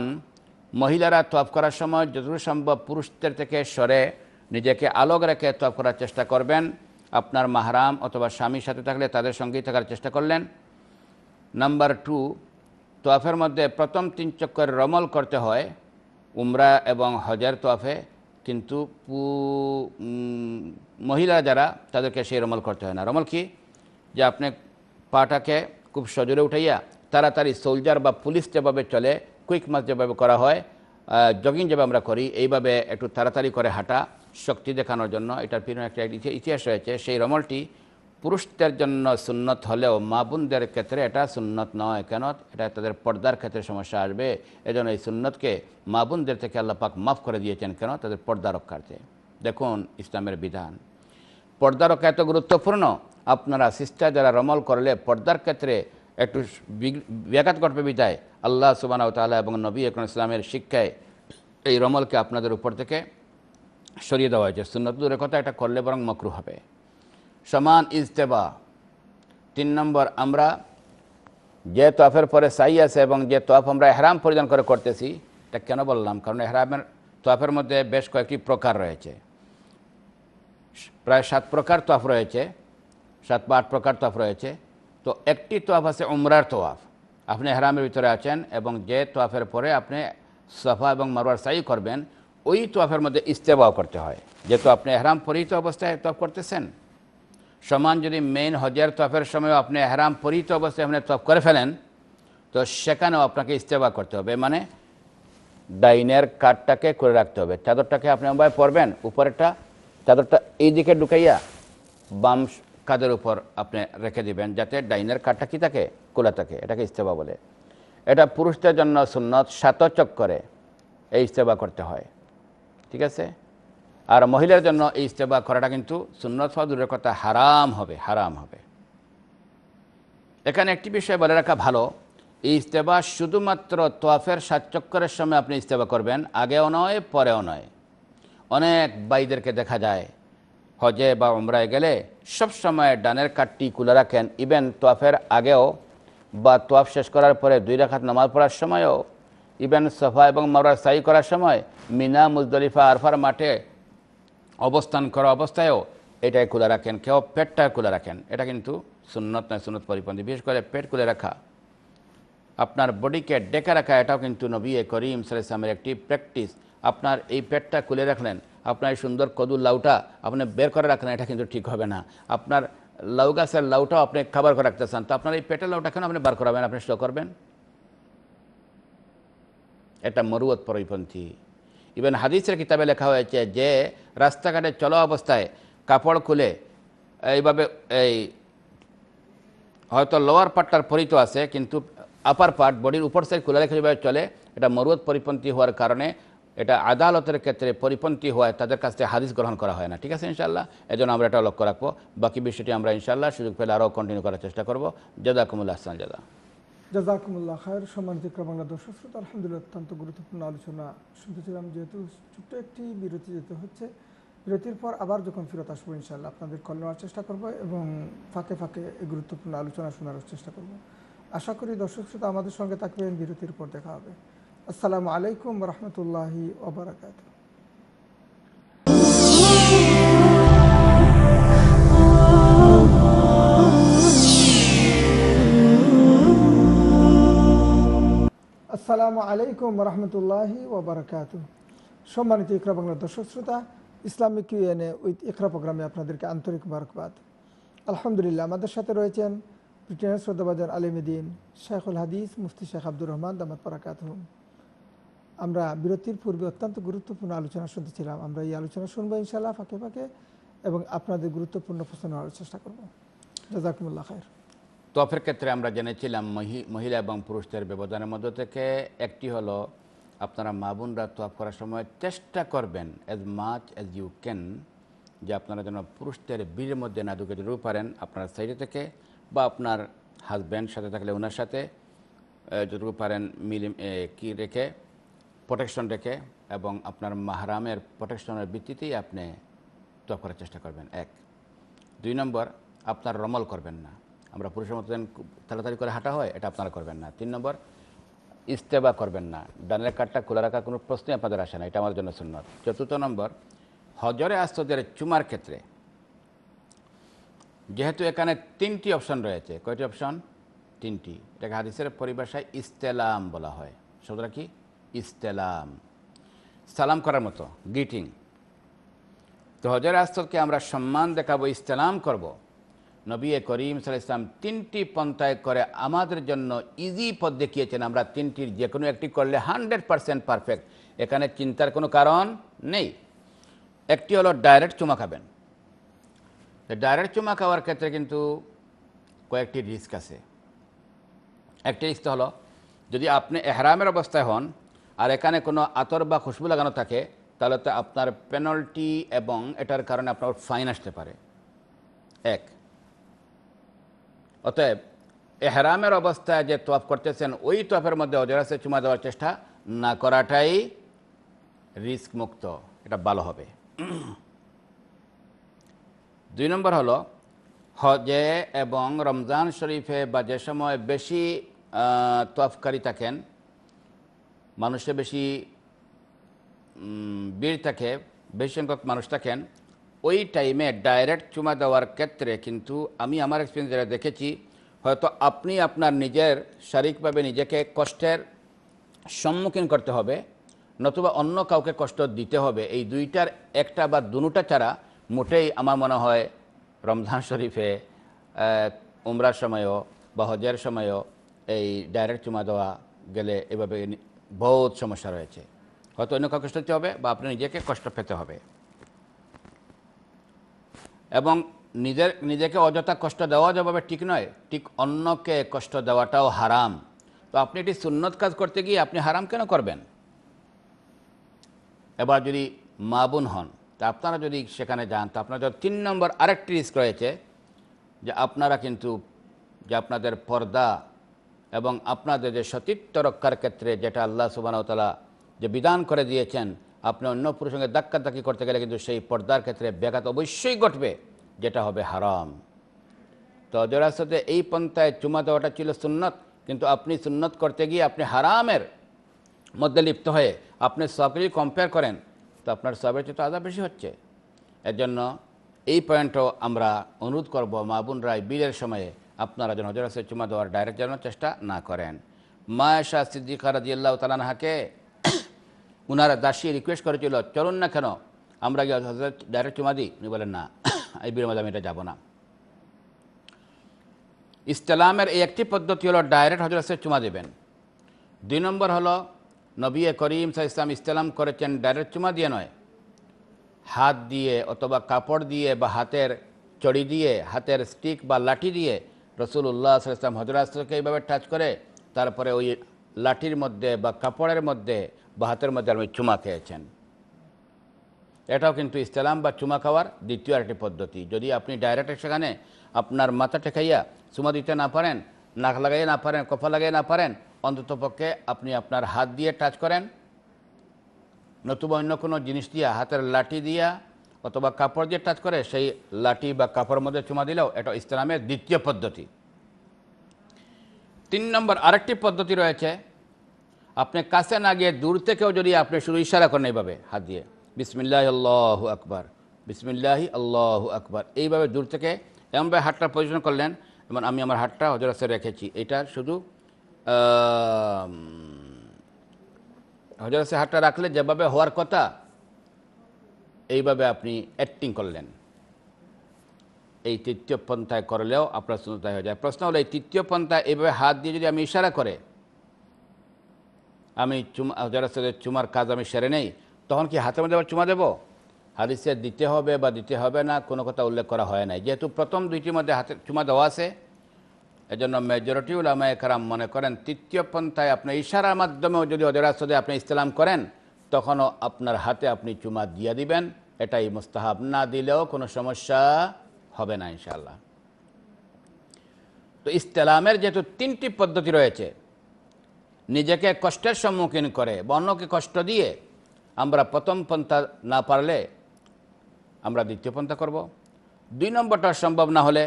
মহিলারা তপ করার সময় যতটুকু সম্ভব পুরুষদের থেকে সরে নিজেকে আলোক রেখে তপ করার চেষ্টা করবেন আপনার মাহারাম অথবা স্বামীর সাথে থাকলে তাদের সঙ্গেই থাকার চেষ্টা করলেন নাম্বার টু তোয়াফের মধ্যে প্রথম তিন চক্কর রমল করতে হয় উমরা এবং হজের তোয়াফে কিন্তু পু মহিলা যারা তাদেরকে সেই রমল করতে হয় না রমল কি যে আপনি পাটাকে খুব সজোরে উঠাইয়া তাড়াতাড়ি সোলজার বা পুলিশ যেভাবে চলে কুইক মাস যেভাবে করা হয় জগিং যেভাবে আমরা করি এইভাবে একটু তাড়াতাড়ি করে হাঁটা শক্তি দেখানোর জন্য এটার পিছনে একটা ইতিহাস রয়েছে সেই রমলটি পুরুষদের জন্য সুন্নত হলেও মা বোনদের ক্ষেত্রে এটা সুন্নত নয় কেন এটা তাদের পর্দার ক্ষেত্রে সমস্যা আসবে এজন্য এই সুন্নতকে মা বোনদের থেকে আল্লাপাক মাফ করে দিয়েছেন কেন তাদের পর্দা রক্ষার্থে দেখুন ইসলামের বিধান পর্দা রক্ষা এত গুরুত্বপূর্ণ আপনারা সিস্টার যারা রমল করলে পর্দার ক্ষেত্রে একটু ব্যাঘাত ঘটবে বিদায় আল্লাহ সুবানাউ তালা এবং নবী একরম ইসলামের শিক্ষায় এই রমলকে আপনাদের উপর থেকে সরিয়ে দেওয়া হয়েছে সুন্নতুরের কথা এটা করলে বরং মকরু হবে সমান ইজতেবা তিন নম্বর আমরা যে তোয়াফের পরে সাই আছে এবং যে তোয়াফ আমরা এহরাম পরিধান করে করতেছি এটা কেন বললাম কারণ এহরামের তোয়াফের মধ্যে বেশ কয়েকটি প্রকার রয়েছে প্রায় সাত প্রকার তোয়াফ রয়েছে সাত বা আট প্রকার তোয়াফ রয়েছে তো একটি তোয়াফ আছে উমরার তোয়াফ আপনি হেরামের ভিতরে আছেন এবং যে তোয়াফের পরে আপনি সফা এবং মারোয়ার সাই করবেন ওই তোয়াফের মধ্যে ইস্তেবাও করতে হয় যেহেতু আপনি হেরাম পরিহিত অবস্থায় তফ করতেছেন সমান যদি মেইন হজের তফের সময় আপনি হেরাম পরিহিত অবস্থায় আপনি তফ করে ফেলেন তো সেখানেও আপনাকে ইস্তেবা করতে হবে মানে ডাইনের কাঠটাকে করে রাখতে হবে চাদরটাকে আপনি পরবেন উপরেরটা চাদরটা এই দিকে ঢুকাইয়া বাম কাদের উপর আপনি রেখে দিবেন যাতে ডাইনের কাঠটা কি থাকে কোলা থাকে এটাকে ইস্তেফা বলে এটা পুরুষদের জন্য সুন্নত সাত করে এই ইস্তেফা করতে হয় ঠিক আছে আর মহিলার জন্য এই ইস্তেফা করাটা কিন্তু সুন্নত হওয়া দূরের কথা হারাম হবে হারাম হবে এখানে একটি বিষয় বলে রাখা ভালো এই ইস্তেফা শুধুমাত্র তোয়াফের সাত চক্করের সময় আপনি ইস্তেফা করবেন আগেও নয় পরেও নয় অনেক বাইদেরকে দেখা যায় হজে বা উমরায় গেলে সবসময় ডানের কাঠটি খুলে রাখেন ইভেন তোয়াফের আগেও বা তোয়াফ শেষ করার পরে দুই রাখাত নামাজ পড়ার সময়ও ইভেন সফা এবং মাওরার সাই করার সময় মিনা মুজদলিফা আরফার মাঠে অবস্থান করা অবস্থায়ও এটাই খুলে রাখেন কেউ পেটটা খুলে রাখেন এটা কিন্তু সুন্নত নয় সুন্নত পরিপন্থী বিশেষ করে পেট খুলে রাখা আপনার বডিকে ডেকে রাখা এটাও কিন্তু নবী করিম সাল সামের একটি প্র্যাকটিস আপনার এই পেটটা খুলে রাখলেন আপনার সুন্দর কদু লাউটা আপনি বের করে রাখেন এটা কিন্তু ঠিক হবে না আপনার লাউ গাছের লাউটাও আপনি খাবার করে রাখতে চান তো আপনার এই পেটের লাউটা কেন আপনি বার করাবেন আপনি সেটা করবেন এটা মরুয়ত পরিপন্থী ইভেন হাদিসের কিতাবে লেখা হয়েছে যে রাস্তাঘাটে চলা অবস্থায় কাপড় খুলে এইভাবে এই হয়তো লোয়ার পার্টটার পরিত আছে কিন্তু আপার পার্ট বডির উপর সাইড খোলা রেখে যেভাবে চলে এটা মরুয়ত পরিপন্থী হওয়ার কারণে এটা আদালতের ক্ষেত্রে পরিপন্থী হওয়ায় তাদের কাছ থেকে হাদিস গ্রহণ করা হয় না ঠিক আছে ইনশাল্লাহ এজন্য আমরা এটা লক্ষ্য রাখবো বাকি বিষয়টি আমরা ইনশাল্লাহ সুযোগ পেলে আরও কন্টিনিউ করার চেষ্টা করবো জাজাকুমুল্লাহ আসলাম জাদা জাজাকুমুল্লাহ খায়ের সম্মানিত বাংলা দর্শক শ্রোতা আলহামদুলিল্লাহ অত্যন্ত গুরুত্বপূর্ণ আলোচনা শুনতেছিলাম যেহেতু ছোট্ট একটি বিরতি যেতে হচ্ছে বিরতির পর আবার যখন ফেরত আসবো ইনশাল্লাহ আপনাদের কল নেওয়ার চেষ্টা করব এবং ফাঁকে ফাঁকে এই গুরুত্বপূর্ণ আলোচনা শোনার চেষ্টা করব আশা করি দর্শক শ্রোতা আমাদের সঙ্গে থাকবেন বিরতির পর দেখা হবে আসসালামু আলাইকুম রহমতুল্লাহি ওবরাকাতু আসসালামু আলাইকুম রহমতুল্লাহি ওবরাকাত সম্মানিত ইকরা বাংলার দর্শক শ্রোতা ইসলামিক ইউএনএ উইথ ইকরা প্রোগ্রামে আপনাদেরকে আন্তরিক মুবারকবাদ আলহামদুলিল্লাহ আমাদের সাথে রয়েছেন ব্রিটেনের শ্রদ্ধাবাজার আলিমুদ্দিন শেখুল হাদিস মুফতি শেখ আব্দুর রহমান দামাত পরাকাত হুম আমরা বিরতির পূর্বে অত্যন্ত গুরুত্বপূর্ণ আলোচনা শুনতেছিলাম আমরা এই আলোচনা শুনবো ইনশাল্লাহ ফাঁকে ফাঁকে এবং আপনাদের গুরুত্বপূর্ণ প্রশ্ন নেওয়ার চেষ্টা করব জাজাকুমুল্লাহ খায়ের তফের ক্ষেত্রে আমরা জেনেছিলাম মহিলা এবং পুরুষদের ব্যবধানের মধ্য থেকে একটি হলো আপনারা মা বোনরা তোয়াফ করার সময় চেষ্টা করবেন as much as you can যে আপনারা যেন পুরুষদের বীরের মধ্যে না ঢুকে যেতেও পারেন আপনার সাইডে থেকে বা আপনার হাজব্যান্ড সাথে থাকলে ওনার সাথে যতটুকু পারেন মিলে কি রেখে প্রোটেকশন রেখে এবং আপনার মাহারামের প্রোটেকশনের ভিত্তিতেই আপনি তপ করার চেষ্টা করবেন এক দুই নম্বর আপনার রমল করবেন না আমরা পুরুষের মতো তাড়াতাড়ি করে হাঁটা হয় এটা আপনারা করবেন না তিন নম্বর ইস্তেবা করবেন না ডানের কাঠটা খোলা রাখার কোনো প্রশ্নই আপনাদের আসে না এটা আমার জন্য সুন্নত চতুর্থ নম্বর হজরে আস্তদের চুমার ক্ষেত্রে যেহেতু এখানে তিনটি অপশন রয়েছে কয়টি অপশন তিনটি এটাকে হাদিসের পরিভাষায় ইস্তেলাম বলা হয় সুতরাং কি ইস্তালাম সালাম করার মতো গ্রিটিং তো হজর আস্তরকে আমরা সম্মান দেখাবো ইস্তালাম করব। নবী করিম সাল ইসলাম তিনটি পন্থায় করে আমাদের জন্য ইজি পথ দেখিয়েছেন আমরা তিনটির যে কোনো একটি করলে হান্ড্রেড পারসেন্ট পারফেক্ট এখানে চিন্তার কোনো কারণ নেই একটি হলো ডাইরেক্ট চুমা খাবেন ডাইরেক্ট চুমা খাওয়ার ক্ষেত্রে কিন্তু কয়েকটি রিস্ক আছে একটি রিস্ক হলো যদি আপনি এহরামের অবস্থায় হন আর এখানে কোনো আতর বা খুশবু লাগানো থাকে তাহলে তো আপনার পেনাল্টি এবং এটার কারণে আপনার ফাইন আসতে পারে এক অতএব এহরামের অবস্থায় যে তোয়াফ করতেছেন ওই তোয়াফের মধ্যে অজরাসে চুমা দেওয়ার চেষ্টা না করাটাই রিস্ক মুক্ত এটা ভালো হবে দুই নম্বর হলো হজে এবং রমজান শরীফে বা যে সময় বেশি তোয়াফকারী থাকেন মানুষে বেশি ভিড় থাকে বেশি সংখ্যক মানুষ থাকেন ওই টাইমে ডাইরেক্ট চুমা দেওয়ার ক্ষেত্রে কিন্তু আমি আমার এক্সপিরিয়েন্স যারা দেখেছি হয়তো আপনি আপনার নিজের শারীরিকভাবে নিজেকে কষ্টের সম্মুখীন করতে হবে নতুবা অন্য কাউকে কষ্ট দিতে হবে এই দুইটার একটা বা দুটা ছাড়া মোটেই আমার মনে হয় রমজান শরীফে উমরার সময়ও বা হজের সময়ও এই ডাইরেক্ট চুমা দেওয়া গেলে এভাবে বহুত সমস্যা রয়েছে হয়তো অন্য কাউকে কষ্ট হবে বা আপনি নিজেকে কষ্ট পেতে হবে এবং নিজের নিজেকে অযথা কষ্ট দেওয়া যেভাবে ঠিক নয় ঠিক অন্যকে কষ্ট দেওয়াটাও হারাম তো আপনি এটি সুন্নত কাজ করতে গিয়ে আপনি হারাম কেন করবেন এবার যদি মা বোন হন তা আপনারা যদি সেখানে যান তা আপনার তিন নম্বর আরেকটি রিস্ক রয়েছে যে আপনারা কিন্তু যে আপনাদের পর্দা এবং আপনাদের যে সতীত্ব রক্ষার ক্ষেত্রে যেটা আল্লাহ সুবাহতালা যে বিধান করে দিয়েছেন আপনি অন্য পুরুষের ধাক্কাধাক্কি করতে গেলে কিন্তু সেই পর্দার ক্ষেত্রে ব্যাঘাত অবশ্যই ঘটবে যেটা হবে হারাম তো জোরাস্তাতে এই পন্থায় চুমা দেওয়াটা ছিল সুন্নত কিন্তু আপনি সুন্নত করতে গিয়ে আপনি হারামের মধ্যে লিপ্ত হয়ে আপনি যদি কম্পেয়ার করেন তো আপনার সবের চেয়ে তো আদা বেশি হচ্ছে এর জন্য এই পয়েন্টও আমরা অনুরোধ করব মাবুন রায় বীরের সময়ে আপনারা যেন হজরত চুমা দেওয়ার ডাইরেক্ট জানানোর চেষ্টা না করেন মায়েশা সিদ্দিকা সিদ্দিক আল্লাহ তালানহাকে উনারা দাসী রিকোয়েস্ট করেছিল চলুন না কেন আমরা গিয়ে হজরত ডাইরেক্ট চুমা দিই উনি বলেন না এই বিরোধ আমি এটা যাবো না ইসলামের এই একটি পদ্ধতি হলো ডাইরেক্ট হজরত সে চুমা দেবেন দুই নম্বর হলো নবী করিম সাহ ইসলাম ইসলাম করেছেন ডাইরেক্ট চুমা দিয়ে নয় হাত দিয়ে অথবা কাপড় দিয়ে বা হাতের চড়ি দিয়ে হাতের স্টিক বা লাঠি দিয়ে রসুল্লাহ সাল্লাম হজরাস্তকে এইভাবে টাচ করে তারপরে ওই লাঠির মধ্যে বা কাপড়ের মধ্যে বা হাতের মধ্যে আমি চুমা খেয়েছেন এটাও কিন্তু ইসলাম বা চুমা খাওয়ার দ্বিতীয় একটি পদ্ধতি যদি আপনি ডাইরেক্ট সেখানে আপনার মাথা ঠেকাইয়া চুমা দিতে না পারেন নাক লাগাইয়া না পারেন কফা লাগাই না পারেন অন্ততপক্ষে আপনি আপনার হাত দিয়ে টাচ করেন নতুবা অন্য কোনো জিনিস দিয়া হাতের লাঠি দিয়া অথবা কাপড় দিয়ে টাচ করে সেই লাঠি বা কাপড়ের মধ্যে চুমা দিলেও এটা ইসলামের দ্বিতীয় পদ্ধতি তিন নম্বর আরেকটি পদ্ধতি রয়েছে আপনি কাছে না গিয়ে দূর থেকেও যদি আপনি শুধু ইশারা করেন এইভাবে হাত দিয়ে বিসমিল্লাহ আল্লাহ আকবর বিসমিল্লাহি আল্লাহ আকবর এইভাবে দূর থেকে এমনভাবে হাতটা পজিশন করলেন এবং আমি আমার হাতটা হজরাসে রেখেছি এটা শুধু হজরাসে হাটটা রাখলে যেভাবে হওয়ার কথা এইভাবে আপনি অ্যাক্টিং করলেন এই তৃতীয় পন্থায় করলেও আপনার সুন্দরতা হয়ে যায় প্রশ্ন হলো এই তৃতীয় পন্থা এইভাবে হাত দিয়ে যদি আমি ইশারা করে আমি চুমা যারা চুমার কাজ আমি সেরে নেই তখন কি হাতের মধ্যে আবার চুমা দেবো হাদিসে দিতে হবে বা দিতে হবে না কোনো কথা উল্লেখ করা হয় নাই যেহেতু প্রথম দুইটির মধ্যে হাতে চুমা দেওয়া আছে এজন্য মেজরিটি উলামায় কারাম মনে করেন তৃতীয় পন্থায় আপনি ইশারার মাধ্যমেও যদি অজরাস্তদে আপনি ইসলাম করেন তখনও আপনার হাতে আপনি চুমা দিয়ে দিবেন এটাই মোস্তাহাব না দিলেও কোনো সমস্যা হবে না ইনশাল্লাহ তো ইস্তেলামের যেহেতু তিনটি পদ্ধতি রয়েছে নিজেকে কষ্টের সম্মুখীন করে বন্যকে কষ্ট দিয়ে আমরা প্রথম পন্থা না পারলে আমরা দ্বিতীয় পন্থা করব দুই নম্বরটা সম্ভব না হলে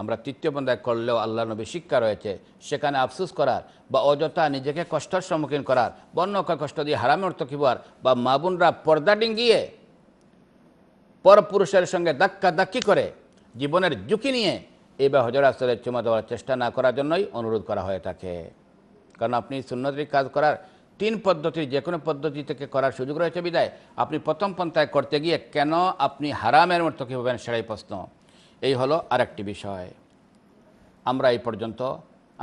আমরা তৃতীয় পন্থায় করলেও আল্লাহ নবী শিক্ষা রয়েছে সেখানে আফসুস করার বা অযথা নিজেকে কষ্টের সম্মুখীন করার বন্যকে কষ্ট দিয়ে হারামে অর্থ কিবার বা মাবুনরা পর্দা ডিঙ্গিয়ে পরপুরুষের সঙ্গে ধাক্কা ধাক্কি করে জীবনের ঝুঁকি নিয়ে এবার হজর আসলের চুমা দেওয়ার চেষ্টা না করার জন্যই অনুরোধ করা হয়ে থাকে কারণ আপনি সুন্নতির কাজ করার তিন পদ্ধতি যে কোনো পদ্ধতি থেকে করার সুযোগ রয়েছে বিদায় আপনি প্রথম পন্থায় করতে গিয়ে কেন আপনি হারামের মতো কী হবেন সেটাই প্রশ্ন এই হলো আরেকটি বিষয় আমরা এই পর্যন্ত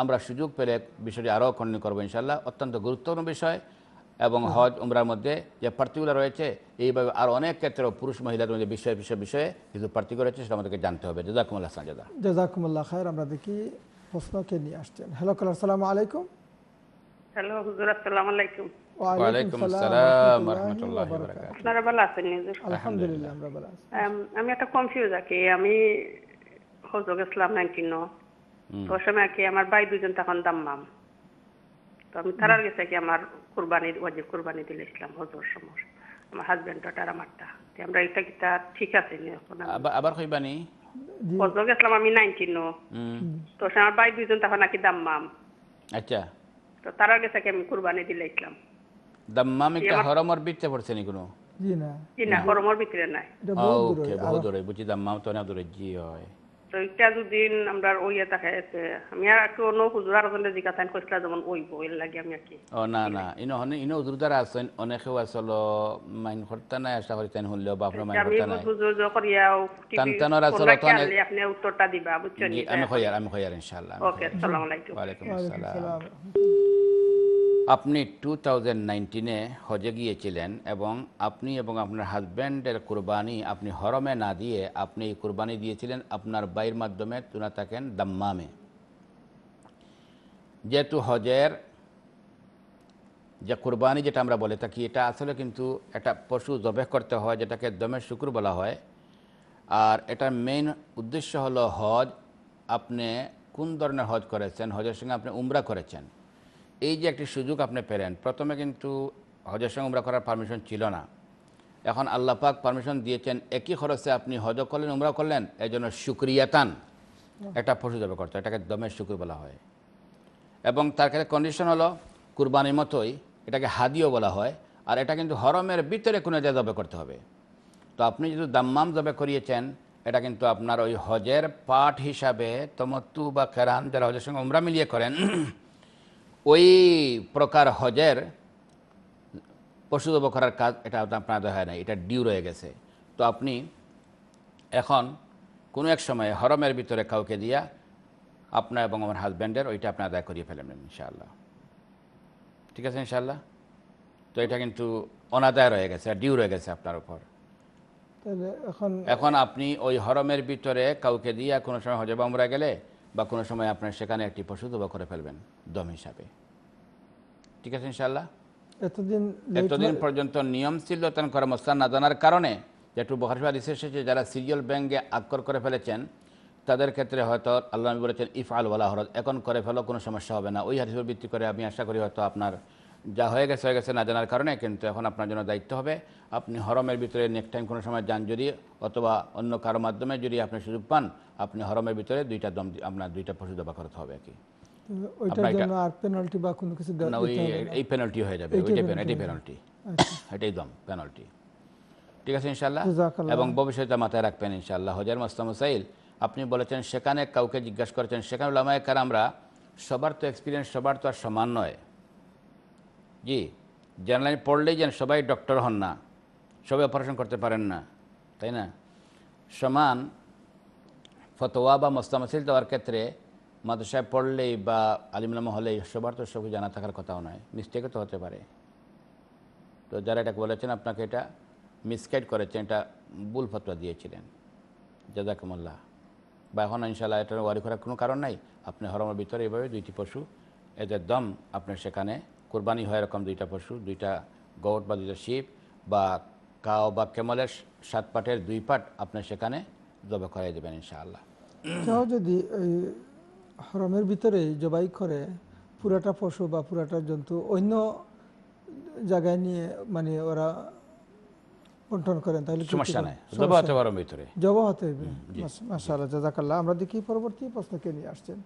আমরা সুযোগ পেলে বিষয়টি আরও খণ্ডন করবো ইনশাল্লাহ অত্যন্ত গুরুত্বপূর্ণ বিষয় এবং হজ উমরার মধ্যে যে পার্থক্যগুলো রয়েছে এইভাবে আর অনেক ক্ষেত্রে পুরুষ মহিলাদের মধ্যে বিষয় বিষয় বিষয়ে কিছু পার্থক্য রয়েছে সেটা আমাদেরকে জানতে হবে জাজাকুমুল্লাহ সাহা জেদা জাজাকুমুল্লাহ খায়ের আমরা দেখি প্রশ্নকে নিয়ে আসছেন হ্যালো কালার সালাম আলাইকুম হ্যালো হুজুর আসসালাম আলাইকুম আমি একটা কনফিউজ আছি আমি ইসলাম তো সময় কি আমার ভাই দুজন তখন দাম্মাম তো আমি তারার গেছে কি আমার কুরবানি দিলে ইসলাম হজর আমার হাজবেন্ড আমারটা আমরা এটা কিতা ঠিক আছে আবার কইবানি হজরত ইসলাম আমি 99 তো আমার ভাই দুজন তখন নাকি দাম্মাম আচ্ছা তো তারার গেছে কি আমি কুরবানি দিলে ইসলাম দাম্মাম হরমর বিটতে পড়ছে নি কোনো জি না জি না হরমর নাই ওকে বহুত দূরে বুঝি দাম্মাম তো না দূরে জি হয় তো এটা দুদিন আমরা ওইয়া থাকে আমি আর একটু অন্য হুজুর আর জন্য জিজ্ঞাসা যেমন লাগে আমি কি ও না না ইন হনে ইন হুজুর দ্বারা আছেন অনেকেও আসল মাইন করতে নাই আশা করি তাইন হলেও বাপরে মাইন করতে নাই হুজুর করিয়াও আসল আপনি উত্তরটা দিবা বুঝছেন আমি কইয়ার আমি কইয়ার ইনশাআল্লাহ ওকে আসসালামু আলাইকুম ওয়া আলাইকুম আসসালাম আপনি টু থাউজেন্ড নাইনটিনে হজে গিয়েছিলেন এবং আপনি এবং আপনার হাজব্যান্ডের কোরবানি আপনি হরমে না দিয়ে আপনি এই কোরবানি দিয়েছিলেন আপনার বাইর মাধ্যমে তুনা থাকেন দাম্মামে যেহেতু হজের যে কোরবানি যেটা আমরা বলে থাকি এটা আসলে কিন্তু একটা পশু জবেহ করতে হয় যেটাকে দমের শুকুর বলা হয় আর এটার মেইন উদ্দেশ্য হলো হজ আপনি কোন ধরনের হজ করেছেন হজের সঙ্গে আপনি উমরা করেছেন এই যে একটি সুযোগ আপনি পেলেন প্রথমে কিন্তু হজের সঙ্গে উমরা করার পারমিশন ছিল না এখন আল্লাহ পাক পারমিশন দিয়েছেন একই খরচে আপনি হজ করলেন উমরা করলেন এই জন্য সুক্রিয়াতান একটা পশু জবে করতে এটাকে দমের শুকুর বলা হয় এবং তার কাছে কন্ডিশন হলো কুরবানির মতোই এটাকে হাদিও বলা হয় আর এটা কিন্তু হরমের ভিতরে কোনো জায়গায় জবে করতে হবে তো আপনি যদি দাম্মাম জবে করিয়েছেন এটা কিন্তু আপনার ওই হজের পাঠ হিসাবে তমত্তু বা খেরান যারা হজের সঙ্গে উমরা মিলিয়ে করেন ওই প্রকার হজের পশু করার কাজ এটা আপনার হয় নাই এটা ডিউ রয়ে গেছে তো আপনি এখন কোনো এক সময়ে হরমের ভিতরে কাউকে দিয়া আপনার এবং আমার হাজব্যান্ডের ওইটা আপনি আদায় করিয়ে ফেলেন ইনশাআল্লাহ ঠিক আছে ইনশাআল্লাহ তো এটা কিন্তু অনাদায় রয়ে গেছে ডিউ রয়ে গেছে আপনার উপর এখন এখন আপনি ওই হরমের ভিতরে কাউকে দিয়া কোনো সময় হজবা আমরা গেলে বা কোনো সময় আপনার সেখানে একটি পশু দবা করে ফেলবেন দম হিসাবে ঠিক আছে ইনশাল্লাহ এতদিন এতদিন পর্যন্ত নিয়ম ছিল তেন করে মোস্তান না জানার কারণে যেটু বহরসভা রিসের এসেছে যারা সিরিয়াল ব্যাঙ্কে আকর করে ফেলেছেন তাদের ক্ষেত্রে হয়তো আল্লাহ বলেছেন ইফ আল ওয়ালা হরদ এখন করে ফেলো কোনো সমস্যা হবে না ওই হাদিসের ভিত্তি করে আমি আশা করি হয়তো আপনার যা হয়ে গেছে হয়ে গেছে না জানার কারণে কিন্তু এখন আপনার জন্য দায়িত্ব হবে আপনি হরমের ভিতরে নেক্সট টাইম কোনো সময় যান যদি অথবা অন্য কারো মাধ্যমে যদি আপনি সুযোগ পান আপনি হরমের ভিতরে দুইটা দম আপনার দুইটা পশু দবা করতে হবে আর কি ওইটার জন্য পেনাল্টি বা এই পেনাল্টি হয়ে যাবে ওইটা পেনাল্টি আচ্ছা। এটাই দম পেনাল্টি ঠিক আছে ইনশাল্লাহ এবং ভবিষ্যতে মাথায় রাখবেন ইনশাল্লাহ হজার মাস্তাম সাইল আপনি বলেছেন সেখানে কাউকে জিজ্ঞাসা করেছেন সেখানে লামায় কার আমরা সবার তো এক্সপিরিয়েন্স সবার তো আর সমান নয় জি জেনারেল পড়লেই যেন সবাই ডক্টর হন না সবাই অপারেশন করতে পারেন না তাই না সমান ফতোয়া বা মোস্তামসিল দেওয়ার ক্ষেত্রে মাদ্রাসায় পড়লেই বা আলিমুলামা হলেই সবার তো সবই জানা থাকার কথাও নয় মিস্টেকও তো হতে পারে তো যারা এটা বলেছেন আপনাকে এটা মিসগাইড করেছেন এটা ভুল ফতোয়া দিয়েছিলেন জাজাকুমুল্লাহ বা এখন ইনশাল্লাহ এটা ওয়ারি করার কোনো কারণ নাই আপনি হরমের ভিতরে এভাবে দুইটি পশু এদের দম আপনার সেখানে কোরবানি হয় এরকম দুইটা পশু দুইটা গোট বা দুইটা শিব বা কাও বা কেমলের সাত পাটের দুই পাট আপনি সেখানে জবা করাই দেবেন ইনশাআল্লাহ কেউ যদি হরমের ভিতরে জবাই করে পুরাটা পশু বা পুরাটা জন্তু অন্য জায়গায় নিয়ে মানে ওরা বন্টন করেন তাহলে সমস্যা নাই জবা হতে ভিতরে জবা হতে মাসা আল্লাহ জাজাকাল্লাহ আমরা দেখি পরবর্তী প্রশ্নকে নিয়ে আসছেন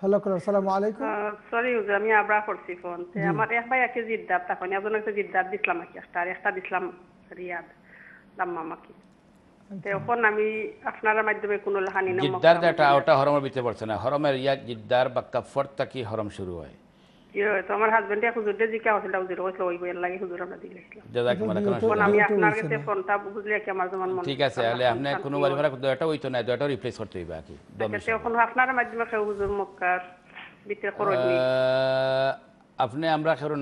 হ্যালো কলার আসসালামু আলাইকুম সরি আমি আবরা করছি ফোন আমার এক ভাই একে জিদ্দাব তখন একজন একটা জিদ্দাব দিছিলাম আর একটা আর একটা দিছিলাম রিয়াদ দাম্মা আমাকে এখন আচ্ছা। আমি আপনার মাধ্যমে কোনো লাহানি না জিদ্দার ওটা হরমের ভিতরে পড়ছে না হরমের রিয়াদ জিদ্দার বা কাফর তাকি হরম শুরু হয় আমার আমরা কি কেউ মানে মানে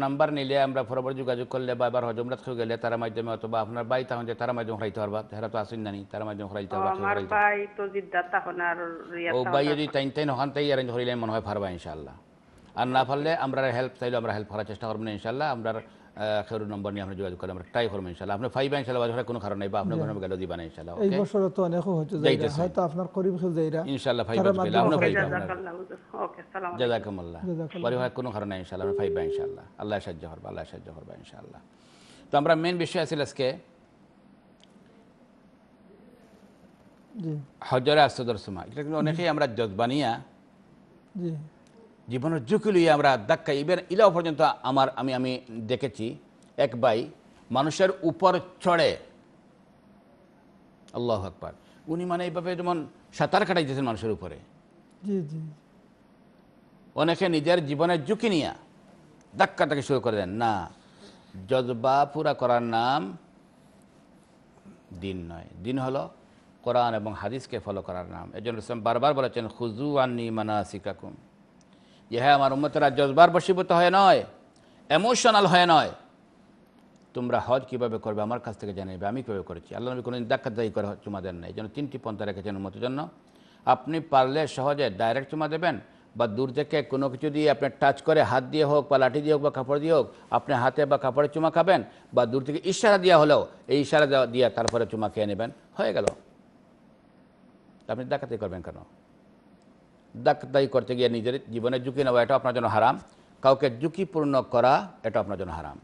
নাম্বার নিলে আমরা ফরবর যোগাযোগ করলে বা এবার হজমরাত খেয়ে গেলে তার মাধ্যমে অথবা আপনার বাই তাহলে তার মাধ্যমে হরাইতে পারবা তারা তো আসেন তার মাধ্যমে হরাইতে পারবা আমার বাই তো জিদ্দা আর ও বাই যদি তাই অ্যারেঞ্জ হরিলে মনে হয় পারবা ইনশাআল্লাহ আর না পারলে আমরা হেল্প চাইলে আমরা হেল্প করার চেষ্টা করবো না ইনশাল্লাহ আমরা খেরু নম্বর নিয়ে আমরা যোগাযোগ করলে আমরা ট্রাই করবো ইনশাল্লাহ আপনি ফাইভ ইনশাল্লাহ বাজার কোনো কারণ নেই বা আপনার ঘরে গেল দিবা না ইনশাল্লাহ এই বছর তো অনেক হচ্ছে হয়তো আপনার করিব খেল যাইরা ইনশাল্লাহ ফাইবা পেলে আপনি ফাইবা ওকে সালাম জাযাকুমুল্লাহ পরিবার কোনো কারণ নাই ইনশাল্লাহ আমরা ফাইবা ইনশাল্লাহ আল্লাহ সাহায্য করবা আল্লাহ সাহায্য করবা ইনশাল্লাহ তো আমরা মেন বিষয় আছে আজকে হজরে আসতে দর্শমা এটা কিন্তু অনেকেই আমরা জজবানিয়া জি জীবনের ঝুঁকি লইয়া আমরা ধাক্কা ইভেন ইলাও পর্যন্ত আমার আমি আমি দেখেছি এক ভাই মানুষের উপর চড়ে আল্লাহ আকবর উনি মানে এইভাবে যেমন সাঁতার দিয়েছেন মানুষের উপরে অনেকে নিজের জীবনের ঝুঁকি নিয়ে ধাক্কা তাকে শুরু করে দেন না জজবা পুরা করার নাম দিন নয় দিন হলো কোরআন এবং হাদিসকে ফলো করার নাম এজন্য বারবার বলেছেন খুজু আন্নি মানা সিকাকুম যে হ্যাঁ আমার উম্মতেরা জজবার বসীভূত হয় নয় এমোশনাল হয় নয় তোমরা হজ কীভাবে করবে আমার কাছ থেকে জানিয়ে আমি কীভাবে করেছি আল্লাহ নবী কোনো দাক্ষা দায়ী করে চুমা দেন নাই যেন তিনটি পন্থা রেখেছেন উন্মতের জন্য আপনি পারলে সহজে ডাইরেক্ট চুমা দেবেন বা দূর থেকে কোনো কিছু দিয়ে আপনি টাচ করে হাত দিয়ে হোক বা লাঠি দিয়ে হোক বা কাপড় দিয়ে হোক আপনি হাতে বা কাপড়ে চুমা খাবেন বা দূর থেকে ইশারা দেওয়া হলেও এই ইশারা দেওয়া দিয়ে তারপরে চুমা খেয়ে নেবেন হয়ে গেল আপনি ডাকাতি করবেন কেন দাকদাই করতে গিয়ে নিজের জীবনের ঝুঁকি নেওয়া এটা আপনার জন্য হারাম কাউকে ঝুঁকিপূর্ণ করা এটা আপনার জন্য হারাম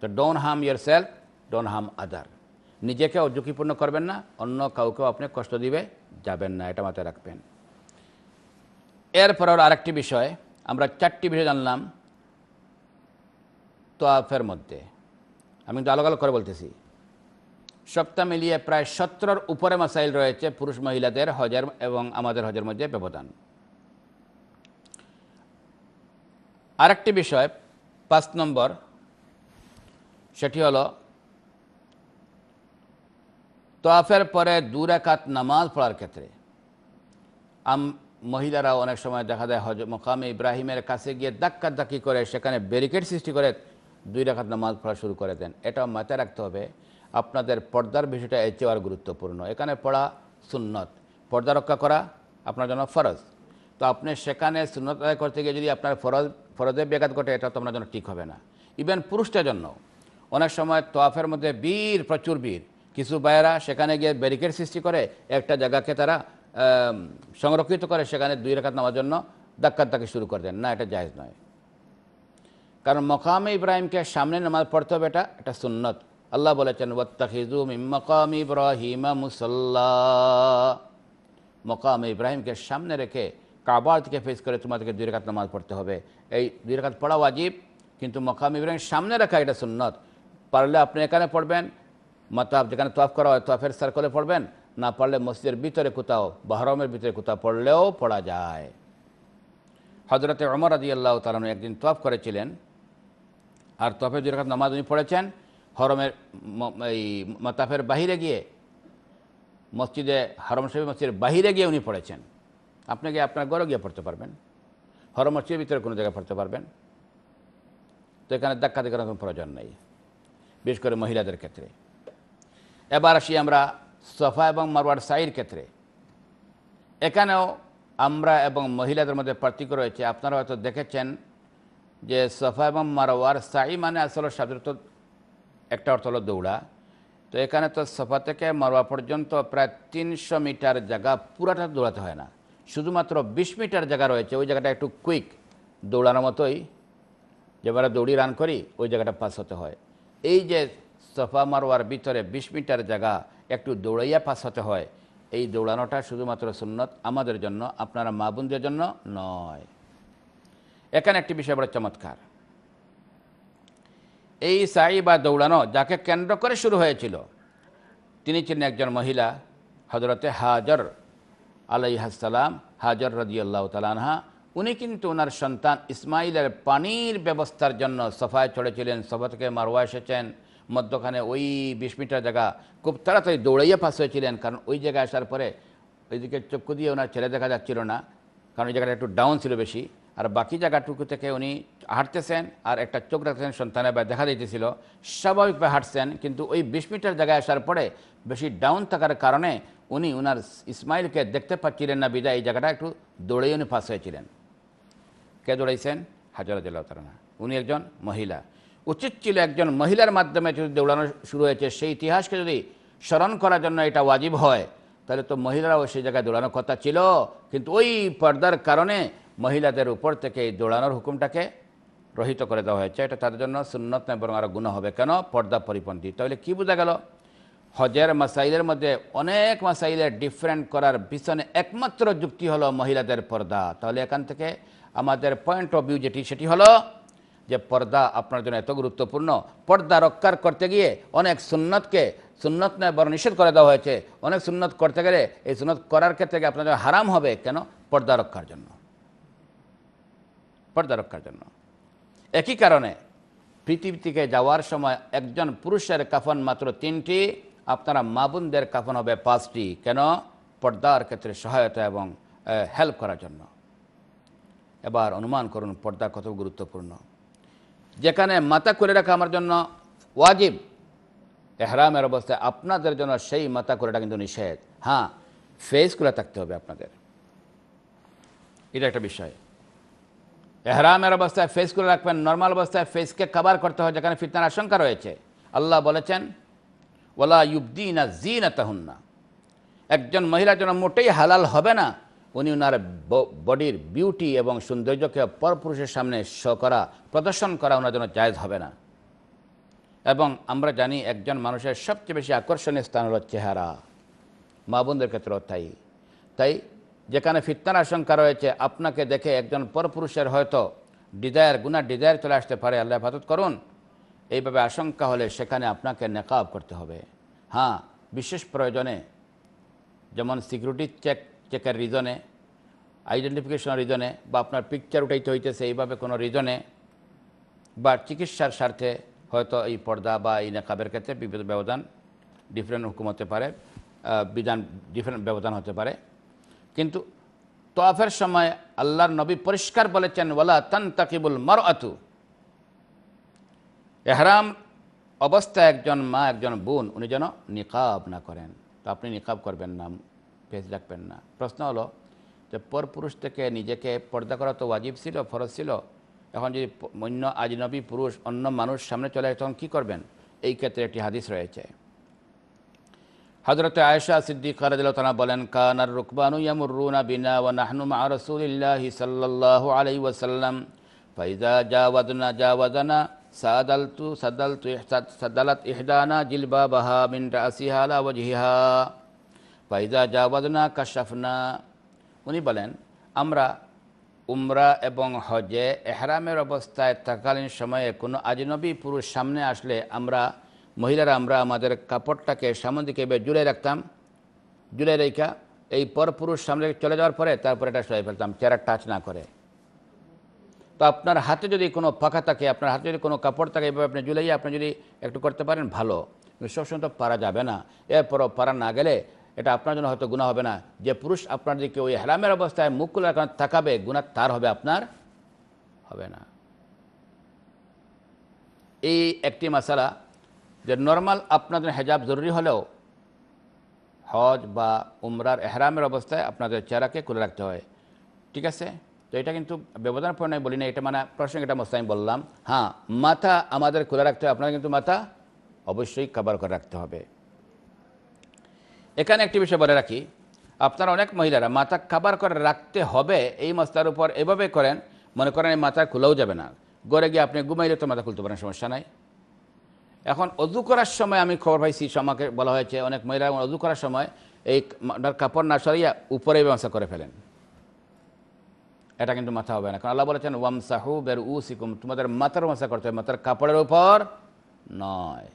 তো ডোন হাম ইয়ার সেলফ ডোন হাম আদার নিজেকেও ঝুঁকিপূর্ণ করবেন না অন্য কাউকেও আপনি কষ্ট দিবে যাবেন না এটা মাথায় রাখবেন এরপর আরেকটি বিষয় আমরা চারটি বিষয় জানলাম তোয়াফের মধ্যে আমি কিন্তু আলাদা করে বলতেছি সপ্তাহ মিলিয়ে প্রায় সতেরোর উপরে মাসাইল রয়েছে পুরুষ মহিলাদের হজের এবং আমাদের হজের মধ্যে ব্যবধান আরেকটি বিষয় পাঁচ নম্বর সেটি হল তোয়াফের পরে দুরাকাত নামাজ পড়ার ক্ষেত্রে আম মহিলারা অনেক সময় দেখা যায় হজ মোকামে ইব্রাহিমের কাছে গিয়ে ধাক্কাধাক্কি করে সেখানে ব্যারিকেড সৃষ্টি করে দুই রাখাত নামাজ পড়া শুরু করে দেন এটাও মাথায় রাখতে হবে আপনাদের পর্দার বিষয়টা এর চেয়ে আর গুরুত্বপূর্ণ এখানে পড়া সুন্নত পর্দা রক্ষা করা আপনার জন্য ফরজ তো আপনি সেখানে সুন্নত আদায় করতে গিয়ে যদি আপনার ফরজ ফরজে ব্যাঘাত ঘটে এটা তো আপনার জন্য ঠিক হবে না ইভেন পুরুষটার জন্য অনেক সময় তোয়াফের মধ্যে বীর প্রচুর বীর কিছু বায়রা সেখানে গিয়ে ব্যারিকেড সৃষ্টি করে একটা জায়গাকে তারা সংরক্ষিত করে সেখানে দুই রেখাত নেওয়ার জন্য ডাক্কার তাকে শুরু করে দেন না এটা জায়জ নয় কারণ মকামে ইব্রাহিমকে সামনে নামাজ পড়তে হবে এটা এটা সুন্নত আল্লাহ বলেছেন ওয়াত্তাহিজু মিম্মকাম ইব্রাহিমা মুসল্লা মকাম ইব্রাহিমকে সামনে রেখে কাবার থেকে ফেস করে তোমাদেরকে দুই রেখাত নামাজ পড়তে হবে এই দুই রেখাত পড়া আজীব কিন্তু মকাম ইব্রাহিম সামনে রাখা এটা সুন্নত পারলে আপনি এখানে পড়বেন মাতাব যেখানে তোয়াফ করা হয় তোয়াফের সার্কলে পড়বেন না পারলে মসজিদের ভিতরে কোথাও বাহরমের ভিতরে কোথাও পড়লেও পড়া যায় হজরতে অমর আদি আল্লাহ তালানু একদিন তোয়াফ করেছিলেন আর তোয়াফের দুই নামাজ উনি পড়েছেন হরমের এই মতাফের বাহিরে গিয়ে মসজিদে হরম শরীফ মসজিদের বাহিরে গিয়ে উনি পড়েছেন আপনাকে আপনার ঘরে গিয়ে পড়তে পারবেন হরম মসজিদের ভিতরে কোনো জায়গায় পড়তে পারবেন তো এখানে দেখা দেখার কোনো প্রয়োজন নেই বিশেষ করে মহিলাদের ক্ষেত্রে এবার আসি আমরা সফা এবং মারওয়ার সাইর ক্ষেত্রে এখানেও আমরা এবং মহিলাদের মধ্যে পার্থক্য রয়েছে আপনারা হয়তো দেখেছেন যে সফা এবং মারওয়ার সাই মানে আসলে সাধারণত একটা অর্থ হলো দৌড়া তো এখানে তো সফা থেকে মারোয়া পর্যন্ত প্রায় তিনশো মিটার জায়গা পুরাটা দৌড়াতে হয় না শুধুমাত্র বিশ মিটার জায়গা রয়েছে ওই জায়গাটা একটু কুইক দৌড়ানোর মতোই যেবারে দৌড়ি রান করি ওই জায়গাটা পাস হতে হয় এই যে সফা মারোয়ার ভিতরে বিশ মিটার জায়গা একটু দৌড়াইয়া পাস হতে হয় এই দৌড়ানোটা শুধুমাত্র সুন্নত আমাদের জন্য আপনারা মা বোনদের জন্য নয় এখানে একটি বিষয় বড় চমৎকার এই সাই বা দৌড়ানো যাকে কেন্দ্র করে শুরু হয়েছিল তিনি ছিলেন একজন মহিলা হজরতে হাজর আলাইহাসালাম হাজর রদিয়াল্লাহ তালানহা উনি কিন্তু ওনার সন্তান ইসমাইলের পানির ব্যবস্থার জন্য সফায় চড়েছিলেন সফা থেকে মারোয়া এসেছেন মধ্যখানে ওই বিশ মিটার জায়গা খুব তাড়াতাড়ি দৌড়াইয়া ফাঁস হয়েছিলেন কারণ ওই জায়গায় আসার পরে ওইদিকে চক্ষু দিয়ে ওনার ছেলে দেখা যাচ্ছিল না কারণ ওই জায়গাটা একটু ডাউন ছিল বেশি আর বাকি জায়গাটুকু থেকে উনি হাঁটতেছেন আর একটা চোখ রাখতেছেন সন্তানের বা দেখা দিতেছিল স্বাভাবিকভাবে হাঁটছেন কিন্তু ওই বিশ মিটার জায়গায় আসার পরে বেশি ডাউন থাকার কারণে উনি ওনার ইসমাইলকে দেখতে পাচ্ছিলেন না বিদায় এই জায়গাটা একটু দৌড়েই উনি ফাঁস হয়েছিলেন কে দৌড়াইছেন হাজরাজুল্লাহ তালা উনি একজন মহিলা উচিত ছিল একজন মহিলার মাধ্যমে যদি দৌড়ানো শুরু হয়েছে সেই ইতিহাসকে যদি স্মরণ করার জন্য এটা ওয়াজিব হয় তাহলে তো মহিলারাও সেই জায়গায় দৌড়ানোর কথা ছিল কিন্তু ওই পর্দার কারণে মহিলাদের উপর থেকে এই দৌড়ানোর হুকুমটাকে রহিত করে দেওয়া হয়েছে এটা তাদের জন্য সুন্নত নয় বরং আরও গুণ হবে কেন পর্দা পরিপন্থী তাহলে কী বোঝা গেল হজের মাসাইলের মধ্যে অনেক মাসাইলের ডিফারেন্ট করার পিছনে একমাত্র যুক্তি হলো মহিলাদের পর্দা তাহলে এখান থেকে আমাদের পয়েন্ট অফ ভিউ যেটি সেটি হলো যে পর্দা আপনার জন্য এত গুরুত্বপূর্ণ পর্দা রক্ষার করতে গিয়ে অনেক সুন্নতকে সুন্নত নয় বরং নিষেধ করে দেওয়া হয়েছে অনেক সুন্নত করতে গেলে এই সুন্নত করার ক্ষেত্রে আপনার জন্য হারাম হবে কেন পর্দা রক্ষার জন্য পর্দা রক্ষার জন্য একই কারণে পৃথিবী থেকে যাওয়ার সময় একজন পুরুষের কাফন মাত্র তিনটি আপনারা মাবুনদের কাফন হবে পাঁচটি কেন পর্দার ক্ষেত্রে সহায়তা এবং হেল্প করার জন্য এবার অনুমান করুন পর্দা কত গুরুত্বপূর্ণ যেখানে মাথা করে রাখা আমার জন্য ওয়াজিব এহরামের অবস্থায় আপনাদের জন্য সেই মাথা করে রাখা কিন্তু নিষেধ হ্যাঁ ফেস করে থাকতে হবে আপনাদের এটা একটা বিষয় এহরামের অবস্থায় ফেস করে রাখবেন নর্মাল অবস্থায় ফেসকে কভার করতে হয় যেখানে ফিতনার আশঙ্কা রয়েছে আল্লাহ বলেছেন ওলা ইউবদিনা জিনা না একজন মহিলার জন্য মোটেই হালাল হবে না উনি ওনার বডির বিউটি এবং সৌন্দর্যকে পরপুরুষের সামনে শো করা প্রদর্শন করা ওনার জন্য জায়জ হবে না এবং আমরা জানি একজন মানুষের সবচেয়ে বেশি আকর্ষণীয় স্থান হলো চেহারা মা বোনদের ক্ষেত্রেও তাই তাই যেখানে ফিতনার আশঙ্কা রয়েছে আপনাকে দেখে একজন পরপুরুষের হয়তো ডিজায়ার গুণা ডিজায়ার চলে আসতে পারে আল্লাহ হেফাজত করুন এইভাবে আশঙ্কা হলে সেখানে আপনাকে নেকাব করতে হবে হ্যাঁ বিশেষ প্রয়োজনে যেমন সিকিউরিটি চেক চেকের রিজনে আইডেন্টিফিকেশন রিজনে বা আপনার পিকচার উঠাইতে হইতেছে এইভাবে কোনো রিজনে বা চিকিৎসার স্বার্থে হয়তো এই পর্দা বা এই নেকাবের ক্ষেত্রে বিভিন্ন ব্যবধান ডিফারেন্ট হুকুম হতে পারে বিধান ডিফারেন্ট ব্যবধান হতে পারে কিন্তু তোয়াফের সময় আল্লাহর নবী পরিষ্কার বলেছেন ওয়ালা তান তাকিবুল মর আতু এহরাম অবস্থায় একজন মা একজন বোন উনি যেন নিকাব না করেন তো আপনি নিকাব করবেন না ফেস রাখবেন না প্রশ্ন হলো যে পরপুরুষ থেকে নিজেকে পর্দা করা তো ওয়াজিব ছিল ফরজ ছিল এখন যদি অন্য আজনবী পুরুষ অন্য মানুষ সামনে চলে তখন কী করবেন এই ক্ষেত্রে একটি হাদিস রয়েছে হজরত আয়েশা সিদ্দিক রাজিল্লাহ বলেন কানার রুকবানু ইয়ামুরুনা বিনা ও নাহনু মা রাসূলিল্লাহি সাল্লাল্লাহু আলাইহি ওয়াসাল্লাম ফাইজা জাওয়াদনা জাওয়াদানা সাদালতু সাদালতু সাদালাত ইহদানা জিলবাবাহা মিন রাসিহা আলা ওয়াজহিহা ফাইজা জাওয়াদনা কাশাফনা উনি বলেন আমরা উমরা এবং হজে এহরামের অবস্থায় থাকালীন সময়ে কোনো আজনবী পুরুষ সামনে আসলে আমরা মহিলারা আমরা আমাদের কাপড়টাকে সামনে দিকে জুড়ে রাখতাম জুড়ে রেখা এই পরপুরুষ সামনে চলে যাওয়ার পরে তারপরে এটা সরাই ফেলতাম চেহারা টাচ না করে তো আপনার হাতে যদি কোনো পাখা থাকে আপনার হাতে যদি কোনো কাপড় থাকে এভাবে আপনি জুলাইয়ে আপনি যদি একটু করতে পারেন ভালো সবসময় তো পারা যাবে না এরপরও পারা না গেলে এটা আপনার জন্য হয়তো গুণা হবে না যে পুরুষ আপনার দিকে ওই হেলামের অবস্থায় মুখ খোলার এখন থাকাবে গুণা তার হবে আপনার হবে না এই একটি মশালা যে নর্মাল আপনাদের হেজাব জরুরি হলেও হজ বা উমরার এহরামের অবস্থায় আপনাদের চেহারাকে খুলে রাখতে হয় ঠিক আছে তো এটা কিন্তু ব্যবধানপূর্ণ আমি বলি না এটা মানে প্রশ্ন এটা মস্ত আমি বললাম হ্যাঁ মাথা আমাদের খুলে রাখতে হবে আপনাদের কিন্তু মাথা অবশ্যই কাবার করে রাখতে হবে এখানে একটি বিষয় বলে রাখি আপনারা অনেক মহিলারা মাথা কাবার করে রাখতে হবে এই মাস্তার উপর এভাবে করেন মনে করেন এই মাথা খুলেও যাবে না গড়ে গিয়ে আপনি ঘুমাইলে তো মাথা খুলতে পারেন সমস্যা নাই এখন অজু করার সময় আমি খবর পাইছি আমাকে বলা হয়েছে অনেক মহিলা অজু করার সময় এই কাপড় না সরিয়া উপরে ব্যবস্থা করে ফেলেন এটা কিন্তু মাথা হবে না কারণ আল্লাহ বলেছেন ওয়ামসাহু বের উ সিকুম তোমাদের মাথার ব্যবস্থা করতে হবে মাথার কাপড়ের উপর নয়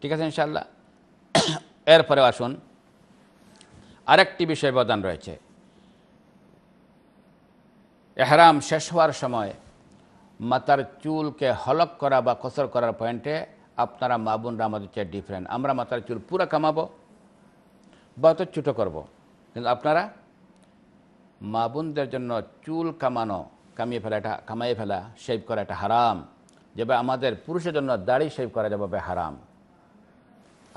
ঠিক আছে ইনশাল্লাহ এরপরে আসুন আরেকটি বিষয় প্রদান রয়েছে এহরাম শেষ হওয়ার সময় মাথার চুলকে হলক করা বা কসর করার পয়েন্টে আপনারা মা বোনরা আমাদের চেয়ে ডিফারেন্ট আমরা মাথার চুল পুরা কামাবো বা তো ছুটো করবো কিন্তু আপনারা মা বোনদের জন্য চুল কামানো কামিয়ে ফেলা এটা কামাই ফেলা শেভ করা এটা হারাম যেভাবে আমাদের পুরুষের জন্য দাড়ি শেভ করা যেভাবে হারাম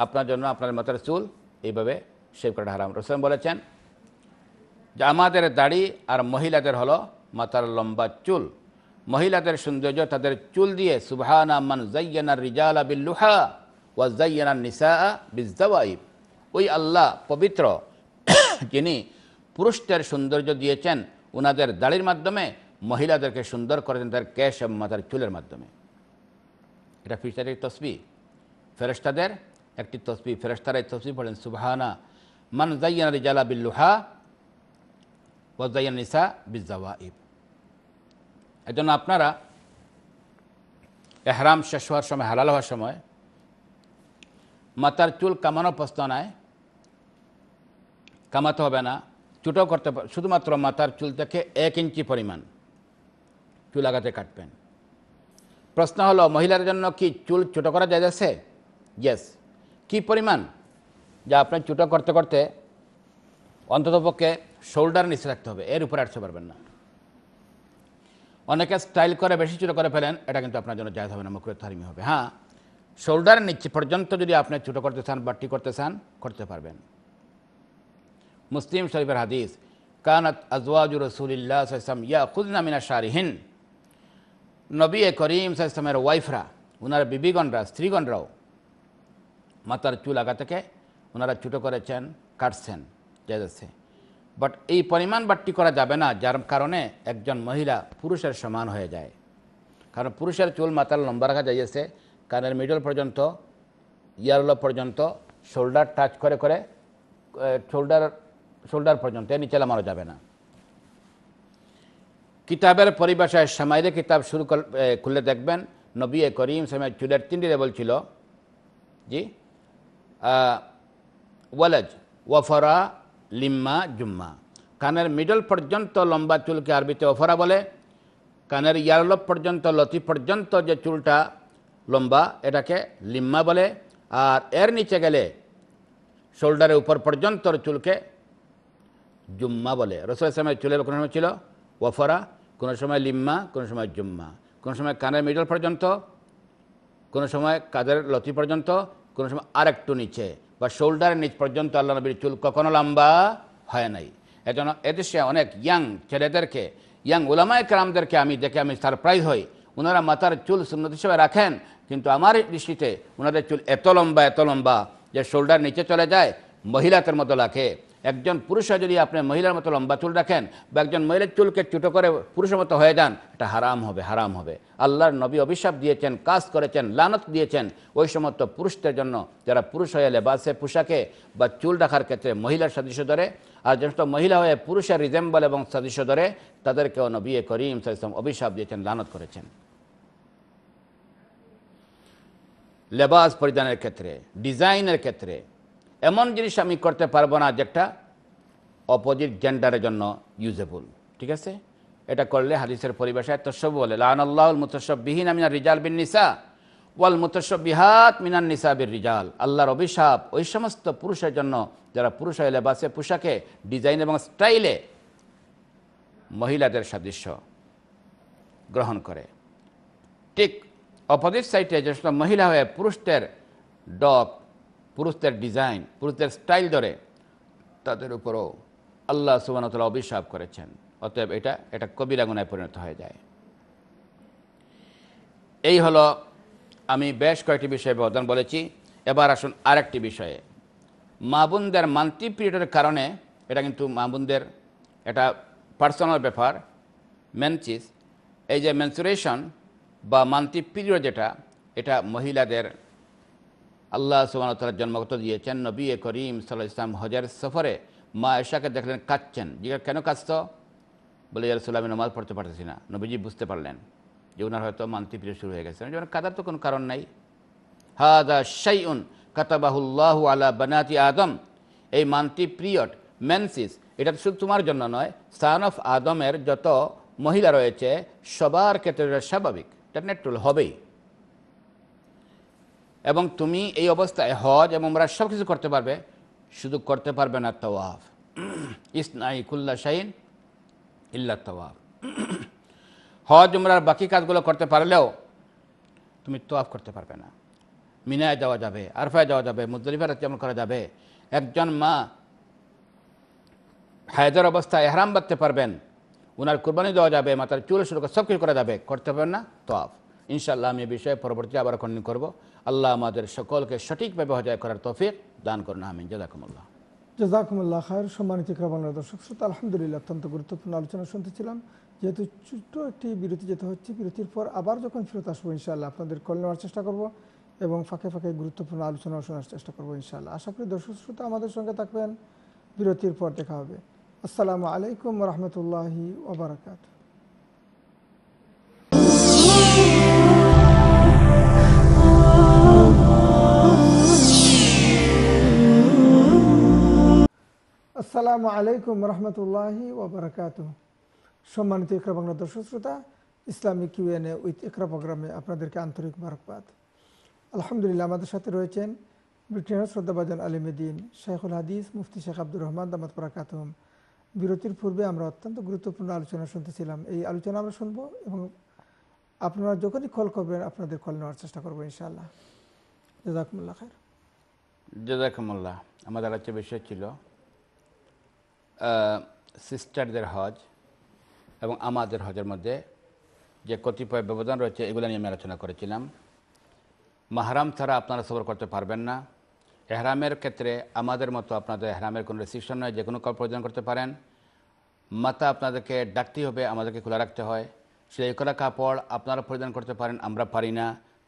আপনার জন্য আপনার মাথার চুল এইভাবে শেভ করাটা হারাম রসলাম বলেছেন যে আমাদের দাড়ি আর মহিলাদের হলো মাথার লম্বা চুল মহিলাদের সৌন্দর্য তাদের চুল দিয়ে সুবহানা মান জাইয়ানার রিজালা বিল্লুহা ওয়া জাইয়ানার নিসা বিজাওয়াইব ওই আল্লাহ পবিত্র যিনি পুরুষদের সৌন্দর্য দিয়েছেন ওনাদের দাড়ির মাধ্যমে মহিলাদেরকে সুন্দর করেছেন তার ক্যাশ এবং মাথার চুলের মাধ্যমে এটা ফিস্টারের তসবি ফেরেস্তাদের একটি তসবি ফেরেস্তারা এই তসবি বলেন সুবাহানা মান জাইয়ানা রিজালা বিল্লুহা ওয়া জাইয়ান নিসা বিজাওয়াইব এজন্য আপনারা এহরাম শেষ হওয়ার সময় হালাল হওয়ার সময় মাথার চুল কামানো পস্তনায় কামাতে হবে না চুটো করতে শুধুমাত্র মাথার চুল থেকে এক ইঞ্চি পরিমাণ চুল আগাতে কাটবেন প্রশ্ন হলো মহিলার জন্য কি চুল ছোটো করা যায় যাচ্ছে ইয়েস কি পরিমাণ যা আপনার চুটো করতে করতে অন্ততপক্ষে শোল্ডার নিচে রাখতে হবে এর উপরে আসতে পারবেন না অনেকে স্টাইল করে বেশি ছোটো করে ফেলেন এটা কিন্তু আপনার জন্য জায়গা হবে না মুখের থারিমি হবে হ্যাঁ শোল্ডার নিচে পর্যন্ত যদি আপনি ছোটো করতে চান বাটি করতে চান করতে পারবেন মুসলিম শরীফের হাদিস কানাত আজওয়াজু রসুলিল্লাহ সাইসলাম ইয়া খুদনা মিনা শারিহীন নবী এ করিম সাইসলামের ওয়াইফরা ওনার বিবিগণরা স্ত্রীগণরাও মাতার চুল আগা থেকে ওনারা ছোটো করেছেন কাটছেন যাচ্ছে বাট এই পরিমাণ বাট্টি করা যাবে না যার কারণে একজন মহিলা পুরুষের সমান হয়ে যায় কারণ পুরুষের চুল মাথার লম্বা রাখা যাইয়েছে কানের মিডল পর্যন্ত ইয়ারলো পর্যন্ত শোল্ডার টাচ করে করে শোল্ডার শোল্ডার পর্যন্ত নিচে নামানো যাবে না কিতাবের পরিভাষায় সামাইরে কিতাব শুরু খুলে দেখবেন নবী করিম সামাই চুলের তিনটিতে বলছিল জি ওয়ালেজ ওয়াফরা লিম্মা জুম্মা কানের মিডল পর্যন্ত লম্বা চুলকে আরবিতে অফরা বলে কানের ইয়ারলপ পর্যন্ত লতি পর্যন্ত যে চুলটা লম্বা এটাকে লিম্মা বলে আর এর নিচে গেলে শোল্ডারের উপর পর্যন্ত চুলকে জুম্মা বলে রসুলের সময় চুলের কোনো সময় ছিল ওফরা কোনো সময় লিম্মা কোনো সময় জুম্মা কোনো সময় কানের মিডল পর্যন্ত কোনো সময় কাদের লতি পর্যন্ত কোনো সময় আরেকটু নিচে বা শোল্ডারের নিচ পর্যন্ত আল্লাহ নবীর চুল কখনো লম্বা হয় নাই এজন্য এদেশে অনেক ইয়াং ছেলেদেরকে ইয়াং ওলামায় ক্রামদেরকে আমি দেখে আমি সারপ্রাইজ হই ওনারা মাথার চুল সুন্নত হিসেবে রাখেন কিন্তু আমার দৃষ্টিতে ওনাদের চুল এত লম্বা এত লম্বা যে শোল্ডার নিচে চলে যায় মহিলাদের মতো লাখে একজন পুরুষরা যদি আপনি মহিলার মতো লম্বা চুল রাখেন বা একজন মহিলার চুলকে ছোটো করে পুরুষের মতো হয়ে যান এটা হারাম হবে হারাম হবে আল্লাহর নবী অভিশাপ দিয়েছেন কাজ করেছেন লানত দিয়েছেন ওই সমস্ত পুরুষদের জন্য যারা পুরুষ হয়ে লেবাসে পোশাকে বা চুল রাখার ক্ষেত্রে মহিলার সদৃশ্য ধরে আর যেসব মহিলা হয়ে পুরুষের রিজেম্বল এবং সদৃশ্য ধরে তাদেরকেও নবী করিম সাইসম অভিশাপ দিয়েছেন লানত করেছেন লেবাস পরিধানের ক্ষেত্রে ডিজাইনের ক্ষেত্রে এমন জিনিস আমি করতে পারবো না যেটা অপোজিট জেন্ডারের জন্য ইউজেবল ঠিক আছে এটা করলে হাদিসের পরিভাষায় তসব বলে লাহনুল বিহীন আমিনা রিজাল বিন নিসা ওয়াল মুতসবিহাত মিনান বির রিজাল আল্লাহর অভিশাপ ওই সমস্ত পুরুষের জন্য যারা পুরুষ পুরুষের বাসে পোশাকে ডিজাইন এবং স্টাইলে মহিলাদের সাদৃশ্য গ্রহণ করে ঠিক অপোজিট সাইডে যে মহিলা হয়ে পুরুষদের ডক পুরুষদের ডিজাইন পুরুষদের স্টাইল ধরে তাদের উপরও আল্লাহ সুবানতলা অভিশাপ করেছেন অতএব এটা এটা কবিরা পরিণত হয়ে যায় এই হল আমি বেশ কয়েকটি বিষয়ে বদন বলেছি এবার আসুন আরেকটি বিষয়ে মাবুনদের মান্তি পিরিয়ডের কারণে এটা কিন্তু মাবুনদের এটা পার্সোনাল ব্যাপার মেনচিস এই যে মেনসুরেশন বা মান্তি পিরিয়ড যেটা এটা মহিলাদের আল্লাহ তালা জন্মগত দিয়েছেন নবী এ করিম সাল ইসলাম হজার সফরে মা এশাকে দেখলেন কাঁদছেন জিজ্ঞাসা কেন কাঁদত বলে ইয়ারসুল্লাহ আমি নমাজ পড়তে পারতেছি না নবীজি বুঝতে পারলেন যে ওনার হয়তো মানতি প্রিয় শুরু হয়ে গেছে যেমন কাদার তো কোনো কারণ নাই হাদা উন কাতাবাহুল্লাহ আলা বানাতি আদম এই মান্তি পিরিয়ড মেনসিস এটা শুধু তোমার জন্য নয় সান অফ আদমের যত মহিলা রয়েছে সবার ক্ষেত্রে স্বাভাবিক এটা নেট্রোল হবেই এবং তুমি এই অবস্থায় হজ এবং ওমরা সব কিছু করতে পারবে শুধু করতে পারবে না তওয়াফ ইসনাই কুল্লা শাহিন ইল্লা তওয়াফ হজ উমরার বাকি কাজগুলো করতে পারলেও তুমি তোয়াফ করতে পারবে না মিনায় যাওয়া যাবে আরফায় যাওয়া যাবে মুজলিফার যেমন করা যাবে একজন মা হায়দার অবস্থায় এহরাম বাঁধতে পারবেন ওনার কোরবানি দেওয়া যাবে মাতার চুল শুরু সব কিছু করা যাবে করতে পারবেন না তোয়াফ ইনশাল্লাহ আমি এ বিষয়ে পরবর্তী আবার খণ্ডন করবো আল্লাহ আমাদের সকলকে সঠিকভাবে হজায় করার তৌফিক দান করুন আমিন জাজাকুমুল্লাহ জাজাকুমুল্লাহ খায়ের সম্মানিত ক্রাবানের দর্শক শ্রোতা আলহামদুলিল্লাহ অত্যন্ত গুরুত্বপূর্ণ আলোচনা শুনতেছিলাম যেহেতু ছোট্ট একটি বিরতি যেতে হচ্ছে বিরতির পর আবার যখন ফেরত আসবো ইনশাল্লাহ আপনাদের কল নেওয়ার চেষ্টা করব এবং ফাঁকে ফাঁকে গুরুত্বপূর্ণ আলোচনা শোনার চেষ্টা করবো ইনশাল্লাহ আশা করি দর্শক শ্রোতা আমাদের সঙ্গে থাকবেন বিরতির পর দেখা হবে আসসালামু আলাইকুম রহমতুল্লাহি ওবরাকাতু আসসালামু আলাইকুম রহমতুল্লাহি ওবরাকাত সম্মানিত ইকরা বাংলা দর্শক শ্রোতা ইসলামিক এ উইথ ইকরা প্রোগ্রামে আপনাদেরকে আন্তরিক মারকবাদ আলহামদুলিল্লাহ আমাদের সাথে রয়েছেন ব্রিটেনের শ্রদ্ধাবাজান আলিমেদিন শেখুল হাদিস মুফতি শেখ আব্দুর রহমান দামাত বরাকাতম বিরতির পূর্বে আমরা অত্যন্ত গুরুত্বপূর্ণ আলোচনা শুনতেছিলাম এই আলোচনা আমরা শুনব এবং আপনারা যখনই কল করবেন আপনাদের কল নেওয়ার চেষ্টা করবো ইনশাআল্লাহ জাজাকুমুল্লাহ খায়ের জাজাকুমুল্লাহ আমাদের আলোচ্য বিষয় ছিল সিস্টারদের হজ এবং আমাদের হজের মধ্যে যে কতিপয় ব্যবধান রয়েছে এগুলো নিয়ে আমি আলোচনা করেছিলাম মাহারাম ছাড়া আপনারা সফর করতে পারবেন না এহরামের ক্ষেত্রে আমাদের মতো আপনাদের এহরামের কোনো রেস্ট্রিকশন নয় যে কোনো কল প্রয়োজন করতে পারেন মাথা আপনাদেরকে ডাকতেই হবে আমাদেরকে খোলা রাখতে হয় সেই করা কাপড় আপনারা পরিধান করতে পারেন আমরা পারি না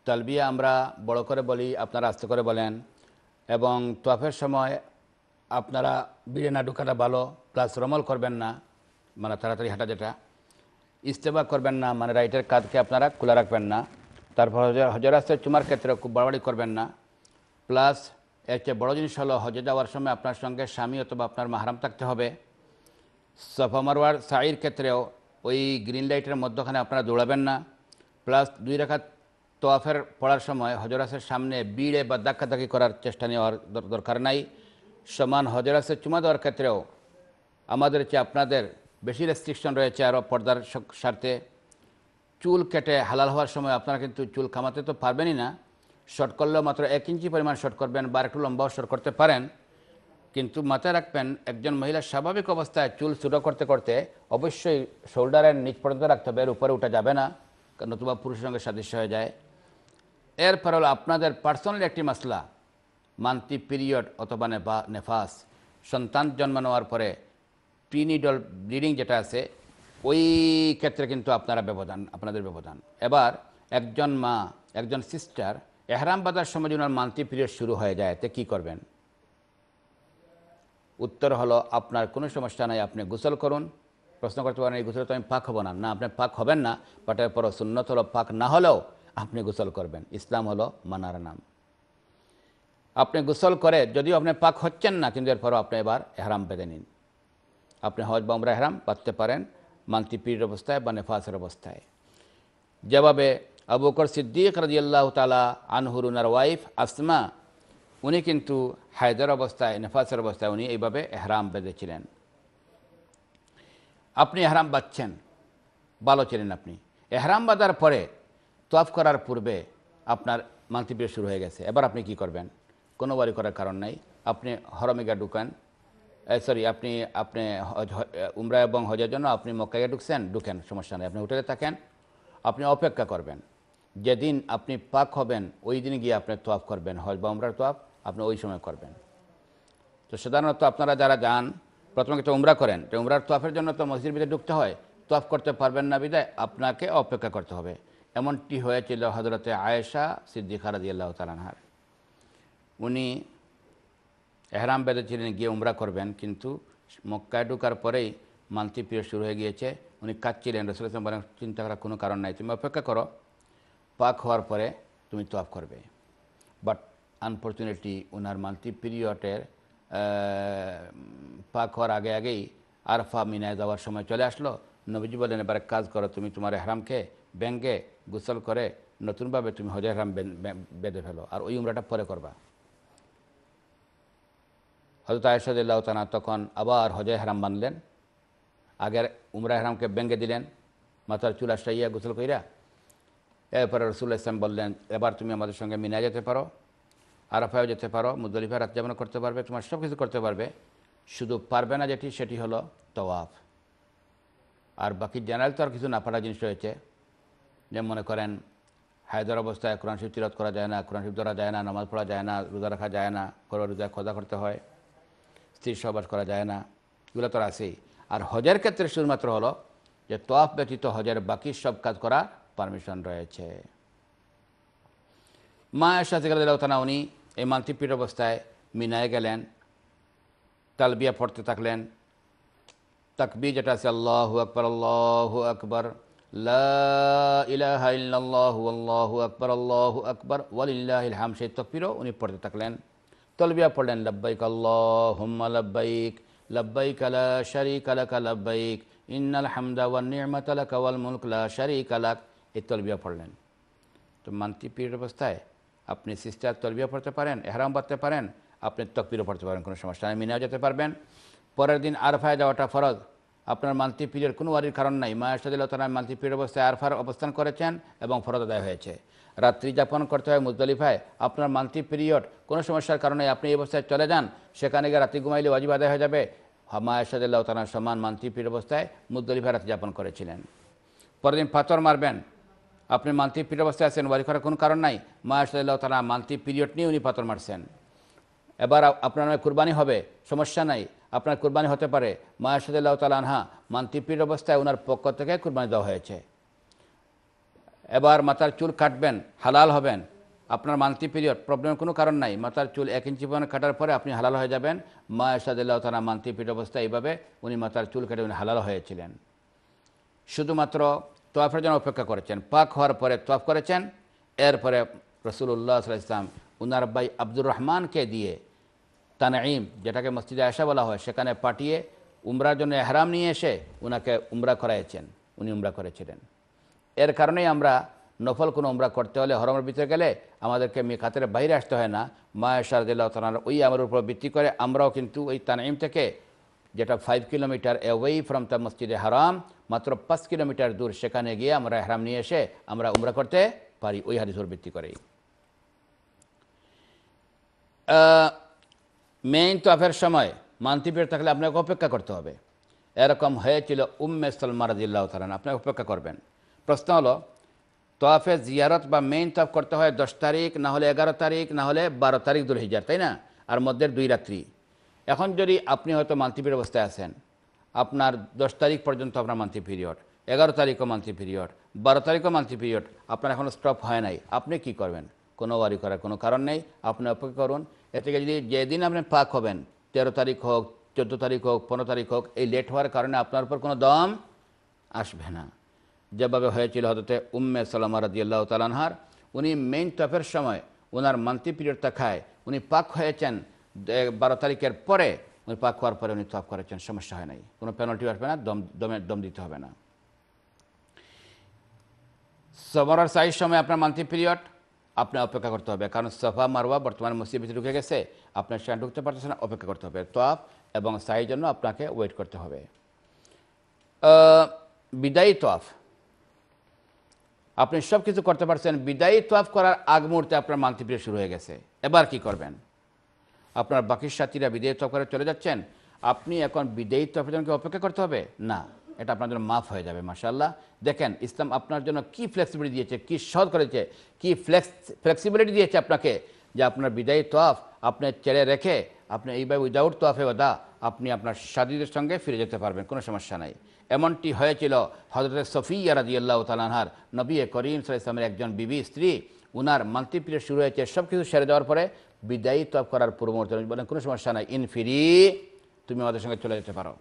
তালবিয়া আমরা বড় করে বলি আপনারা আস্তে করে বলেন এবং তোয়াফের সময় আপনারা বিড়ে ঢুকাটা ভালো প্লাস রমল করবেন না মানে তাড়াতাড়ি হাঁটা যেটা ইস্তেফা করবেন না মানে রাইটের কাজকে আপনারা খোলা রাখবেন না তারপর হজরাস্তের চুমার ক্ষেত্রে খুব বাড়াবাড়ি করবেন না প্লাস এর চেয়ে বড়ো জিনিস হলো হজে যাওয়ার সময় আপনার সঙ্গে স্বামী অথবা আপনার মাহারাম থাকতে হবে মারোয়ার সাইর ক্ষেত্রেও ওই গ্রিন লাইটের মধ্যখানে আপনারা দৌড়াবেন না প্লাস দুই রেখা তোয়াফের পড়ার সময় হজরাসের সামনে বিড়ে বা ধাক্কাধাকি করার চেষ্টা নেওয়ার দরকার নাই সমান হজরাসের চুমা দেওয়ার ক্ষেত্রেও আমাদের চেয়ে আপনাদের বেশি রেস্ট্রিকশন রয়েছে আরও পর্দার স্বার্থে চুল কেটে হালাল হওয়ার সময় আপনারা কিন্তু চুল কামাতে তো পারবেনই না শর্ট করলেও মাত্র এক ইঞ্চি পরিমাণ শর্ট করবেন বা একটু লম্বাও শর্ট করতে পারেন কিন্তু মাথায় রাখবেন একজন মহিলার স্বাভাবিক অবস্থায় চুল ছোটো করতে করতে অবশ্যই শোল্ডারের নিচ পর্যন্ত রাখতে হবে এর উপরে উঠা যাবে না কারণ নতুবা পুরুষের সঙ্গে সাদৃশ্য হয়ে যায় এরপর হলো আপনাদের পার্সোনালি একটি মশলা মান্থলি পিরিয়ড অথবা নেফাস সন্তান জন্ম নেওয়ার পরে প্রিনিডল ব্লিডিং যেটা আছে ওই ক্ষেত্রে কিন্তু আপনারা ব্যবধান আপনাদের ব্যবধান এবার একজন মা একজন সিস্টার এহরাম বাজার সময় যখন মান্থলি পিরিয়ড শুরু হয়ে যায় এতে কী করবেন উত্তর হলো আপনার কোনো সমস্যা নাই আপনি গোসল করুন প্রশ্ন করতে পারেন এই গোসলে তো আমি পাক হবো না না আপনি পাক হবেন না বাট এরপর সুন্নত হলো পাক না হলেও আপনি গোসল করবেন ইসলাম হলো মানার নাম আপনি গোসল করে যদিও আপনি পাক হচ্ছেন না কিন্তু এরপরও আপনি এবার এহরাম বেঁধে নিন আপনি হজ বা উমরা হেরাম পাততে পারেন মান্তি পীর অবস্থায় বা নেফাসের অবস্থায় জবাবে আবুকর সিদ্দিক রাজিয়াল্লাহ তালা আনহুরুনার ওয়াইফ আসমা উনি কিন্তু হায়দার অবস্থায় নেফাসের অবস্থায় উনি এইভাবে এহরাম বেঁধেছিলেন আপনি এহরাম বাঁধছেন ভালো ছিলেন আপনি এহরাম বাঁধার পরে তোয়াফ করার পূর্বে আপনার মান্তিপ্রিয় শুরু হয়ে গেছে এবার আপনি কি করবেন কোনো বাড়ি করার কারণ নাই আপনি হরমেগা ঢুকান সরি আপনি আপনি উমরা এবং হজের জন্য আপনি মক্কায় ঢুকছেন ঢুকেন সমস্যা নেই আপনি হোটেলে থাকেন আপনি অপেক্ষা করবেন যেদিন আপনি পাক হবেন ওই দিন গিয়ে আপনি তোয়াপ করবেন হজ বা উমরার তোয়াফ আপনি ওই সময় করবেন তো সাধারণত আপনারা যারা যান প্রথমে তো উমরা করেন তো উমরার তোয়াফের জন্য তো মসজিদের ভিতরে ঢুকতে হয় তোয়াফ করতে পারবেন না বিদায় আপনাকে অপেক্ষা করতে হবে এমনটি হয়েছিল হজরতে আয়েশা সিদ্দিকার দিয়াল্লাহ তালানহার উনি এহরাম ছিলেন গিয়ে উমরা করবেন কিন্তু মক্কায় ঢুকার পরেই মালতি পিরিয়ড শুরু হয়ে গিয়েছে উনি কাঁদছিলেন রসুল ইসলাম বলেন চিন্তা করার কোনো কারণ নাই তুমি অপেক্ষা করো পাক হওয়ার পরে তুমি তোয়াফ করবে বাট আনফর্চুনেটলি ওনার মালতি পিরিয়ডের পাক হওয়ার আগে আগেই আরফা মিনায় যাওয়ার সময় চলে আসলো নবীজি বলেন এবারে কাজ করো তুমি তোমার হেরামকে ব্যাঙ্গে গোসল করে নতুনভাবে তুমি হজে হেরাম বেঁধে ফেলো আর ওই উমরাটা পরে করবা হজরত আয়সদুল্লাহ তালা তখন আবার হজয় হারাম বানলেন আগের উমরা হারামকে ব্যঙ্গে দিলেন মাথার চুল সাইয়া গোসল কইরা এরপরে রসুল্লাহ ইসলাম বললেন এবার তুমি আমাদের সঙ্গে মিনা যেতে পারো আরাফায়ও যেতে পারো মুদলিফা রাত যেমন করতে পারবে তোমার সব কিছু করতে পারবে শুধু পারবে না যেটি সেটি হলো তওয়াফ আর বাকি জেনারেল তো আর কিছু না পারা জিনিস রয়েছে যে মনে করেন হায়দার অবস্থায় কোরআন শিব তিরত করা যায় না কোরআন শিব ধরা যায় না নামাজ পড়া যায় না রোজা রাখা যায় না কোনো রোজা খোঁজা করতে হয় স্ত্রীর সহবাস করা যায় না এগুলো তো আছেই আর হজের ক্ষেত্রে শুধুমাত্র হলো যে তফ ব্যতীত হজের বাকি সব কাজ করা পারমিশন রয়েছে মা এরশাজিকালা উনি এই মালতিপির অবস্থায় মিনায় গেলেন তালবিয়া পড়তে থাকলেন তাকবি যেটা আছে আল্লাহু আকবর আল্লাহু আকবর লাহু আল্লাহু আকবর আল্লাহু আকবর ওয়ালিল্লাহ হাম সেই তকবিরও উনি পড়তে থাকলেন তলবিয়া পড়লেন লব্বাইক আল্লাহুম্মা লব্বাইক লব্বাইক লা শারীকা লাক লব্বাইক ইন্নাল হামদা ওয়ান নি'মাতা লাক ওয়াল মুলক লা শারীকা লাক এই তলবিয়া পড়লেন তো মান্তি পিরিয়ড অবস্থায় আপনি সিস্টার তলবিয়া পড়তে পারেন এহারাম পড়তে পারেন আপনি তকবিরও পড়তে পারেন কোনো সমস্যা নেই মিনেও যেতে পারবেন পরের দিন আরফায় যাওয়াটা ফরজ আপনার মান্তি পিরিয়ড কোনো ওয়ারির কারণ নাই মায়ের সাদিল্লাহ তারা মান্থলি পিরিয়ড অবস্থায় আরফার অবস্থান করেছেন এবং ফরজ আদায় হয়েছে রাত্রি যাপন করতে হয় মুজদলিফায় আপনার মান্থলি পিরিয়ড কোনো সমস্যার কারণে আপনি এই অবস্থায় চলে যান সেখানে গিয়ে রাত্রি ঘুমাইলে অজিব আদায় হয়ে যাবে মায়া সাদাল্লাহ তালার সমান মান্থলি পিরিয়ড অবস্থায় মুজদলিফা রাত্রি যাপন করেছিলেন পরের দিন পাথর মারবেন আপনি মান্থলি পিরিয়ড অবস্থায় আছেন ওয়ারি করার কোনো কারণ নাই মায়া সাদাল্লাহ তালা মান্থলি পিরিয়ড নিয়ে উনি পাথর মারছেন এবার আপনার নামে কুরবানি হবে সমস্যা নাই আপনার কুরবানি হতে পারে মায়া তালা আনহা মান্থলি অবস্থায় ওনার পক্ষ থেকে কুরবানি দেওয়া হয়েছে এবার মাথার চুল কাটবেন হালাল হবেন আপনার মান্থলি পিরিয়ড প্রবলেমের কোনো কারণ নাই মাথার চুল এক ইঞ্চি পরিমাণ কাটার পরে আপনি হালাল হয়ে যাবেন মা এসাদুল্লাহ তালা মান্থলি পিরিয়ড অবস্থায় এইভাবে উনি মাথার চুল কেটে উনি হালাল হয়েছিলেন শুধুমাত্র তোয়াফের জন্য অপেক্ষা করেছেন পাক হওয়ার পরে তোয়াফ করেছেন এরপরে রসুল্লাহ ইসলাম উনার ভাই আব্দুর রহমানকে দিয়ে তানঈম যেটাকে মসজিদে আশা বলা হয় সেখানে পাঠিয়ে উমরার জন্য এহরাম নিয়ে এসে উনাকে উমরা করাইছেন উনি উমরা করেছিলেন এর কারণেই আমরা নফল কোনো উমরা করতে হলে হরমের ভিতরে গেলে আমাদেরকে মিকাতের বাইরে আসতে হয় না মায়া শারদুল্লাহ তালার ওই আমার উপর ভিত্তি করে আমরাও কিন্তু ওই তানাইম থেকে যেটা five kilometre away from the মসজিদে হারাম মাত্র পাঁচ কিলোমিটার দূর সেখানে গিয়ে আমরা হারাম নিয়ে এসে আমরা উমরা করতে পারি ওই হাদিসর ভিত্তি করেই মেইন আফের সময় মান্তিপের থাকলে আপনাকে অপেক্ষা করতে হবে এরকম হয়েছিল উম্মে সালমা রাজিল্লাহ তালান আপনাকে অপেক্ষা করবেন প্রশ্ন হলো তোয়াফে জিয়ারত বা মেইন তফ করতে হয় দশ তারিখ না হলে এগারো তারিখ না হলে বারো তারিখ দুল হিজার তাই না আর মধ্যে দুই রাত্রি এখন যদি আপনি হয়তো মান্থলি অবস্থায় আছেন আপনার দশ তারিখ পর্যন্ত আপনার মান্থলি পিরিয়ড এগারো তারিখও মান্থলি পিরিয়ড বারো তারিখও মান্থলি পিরিয়ড আপনার এখনও স্টপ হয় নাই আপনি কি করবেন কোনো ওয়ারি করার কোনো কারণ নেই আপনি অপেক্ষা করুন এ থেকে যদি যেদিন আপনি পাক হবেন তেরো তারিখ হোক চোদ্দো তারিখ হোক পনেরো তারিখ হোক এই লেট হওয়ার কারণে আপনার উপর কোনো দম আসবে না যেভাবে হয়েছিল হতে উম্মে সালামা রাজিয়াল্লাহ তালানহার উনি মেইন তফের সময় ওনার মান্তি পিরিয়ড থাকায় উনি পাক হয়েছেন বারো তারিখের পরে উনি পাক হওয়ার পরে উনি তফ করেছেন সমস্যা হয় নাই কোনো পেনাল্টি আসবে না দম দমে দম দিতে হবে না সবরার সাইজ সময় আপনার মান্তি পিরিয়ড আপনার অপেক্ষা করতে হবে কারণ সফা মারওয়া বর্তমানে মসজিদ ঢুকে গেছে আপনার সেখানে ঢুকতে পারতেছেন অপেক্ষা করতে হবে তফ এবং সাইজ জন্য আপনাকে ওয়েট করতে হবে বিদায়ী তফ আপনি সব কিছু করতে পারছেন বিদায়ী তোয়াফ করার আগ মুহূর্তে আপনার মান্তিপ্রিয় শুরু হয়ে গেছে এবার কি করবেন আপনার বাকি সাথীরা বিদায়ী তোয়াফ করে চলে যাচ্ছেন আপনি এখন বিদায়ী তোয়াফের জন্য অপেক্ষা করতে হবে না এটা আপনার জন্য মাফ হয়ে যাবে মাসাল্লাহ দেখেন ইসলাম আপনার জন্য কি ফ্লেক্সিবিলিটি দিয়েছে কি সৎ করেছে কি ফ্লেক্স ফ্লেক্সিবিলিটি দিয়েছে আপনাকে যে আপনার বিদায়ী তোয়াফ আপনি ছেড়ে রেখে আপনি এইভাবে উইদাউট তোয়াফে ওদা আপনি আপনার সাদীদের সঙ্গে ফিরে যেতে পারবেন কোনো সমস্যা নাই এমনটি হয়েছিল হজরত সফিয়া রাজিয়াল্লাহ তালানহার নবী করিম সাল্লামের একজন বিবি স্ত্রী উনার মান্তিপ্রিয় শুরু হয়েছে সব কিছু সেরে যাওয়ার পরে বিদায়ী তপ করার পূর্ব বলেন কোনো সমস্যা নাই ইন ফিরি তুমি আমাদের সঙ্গে চলে যেতে পারো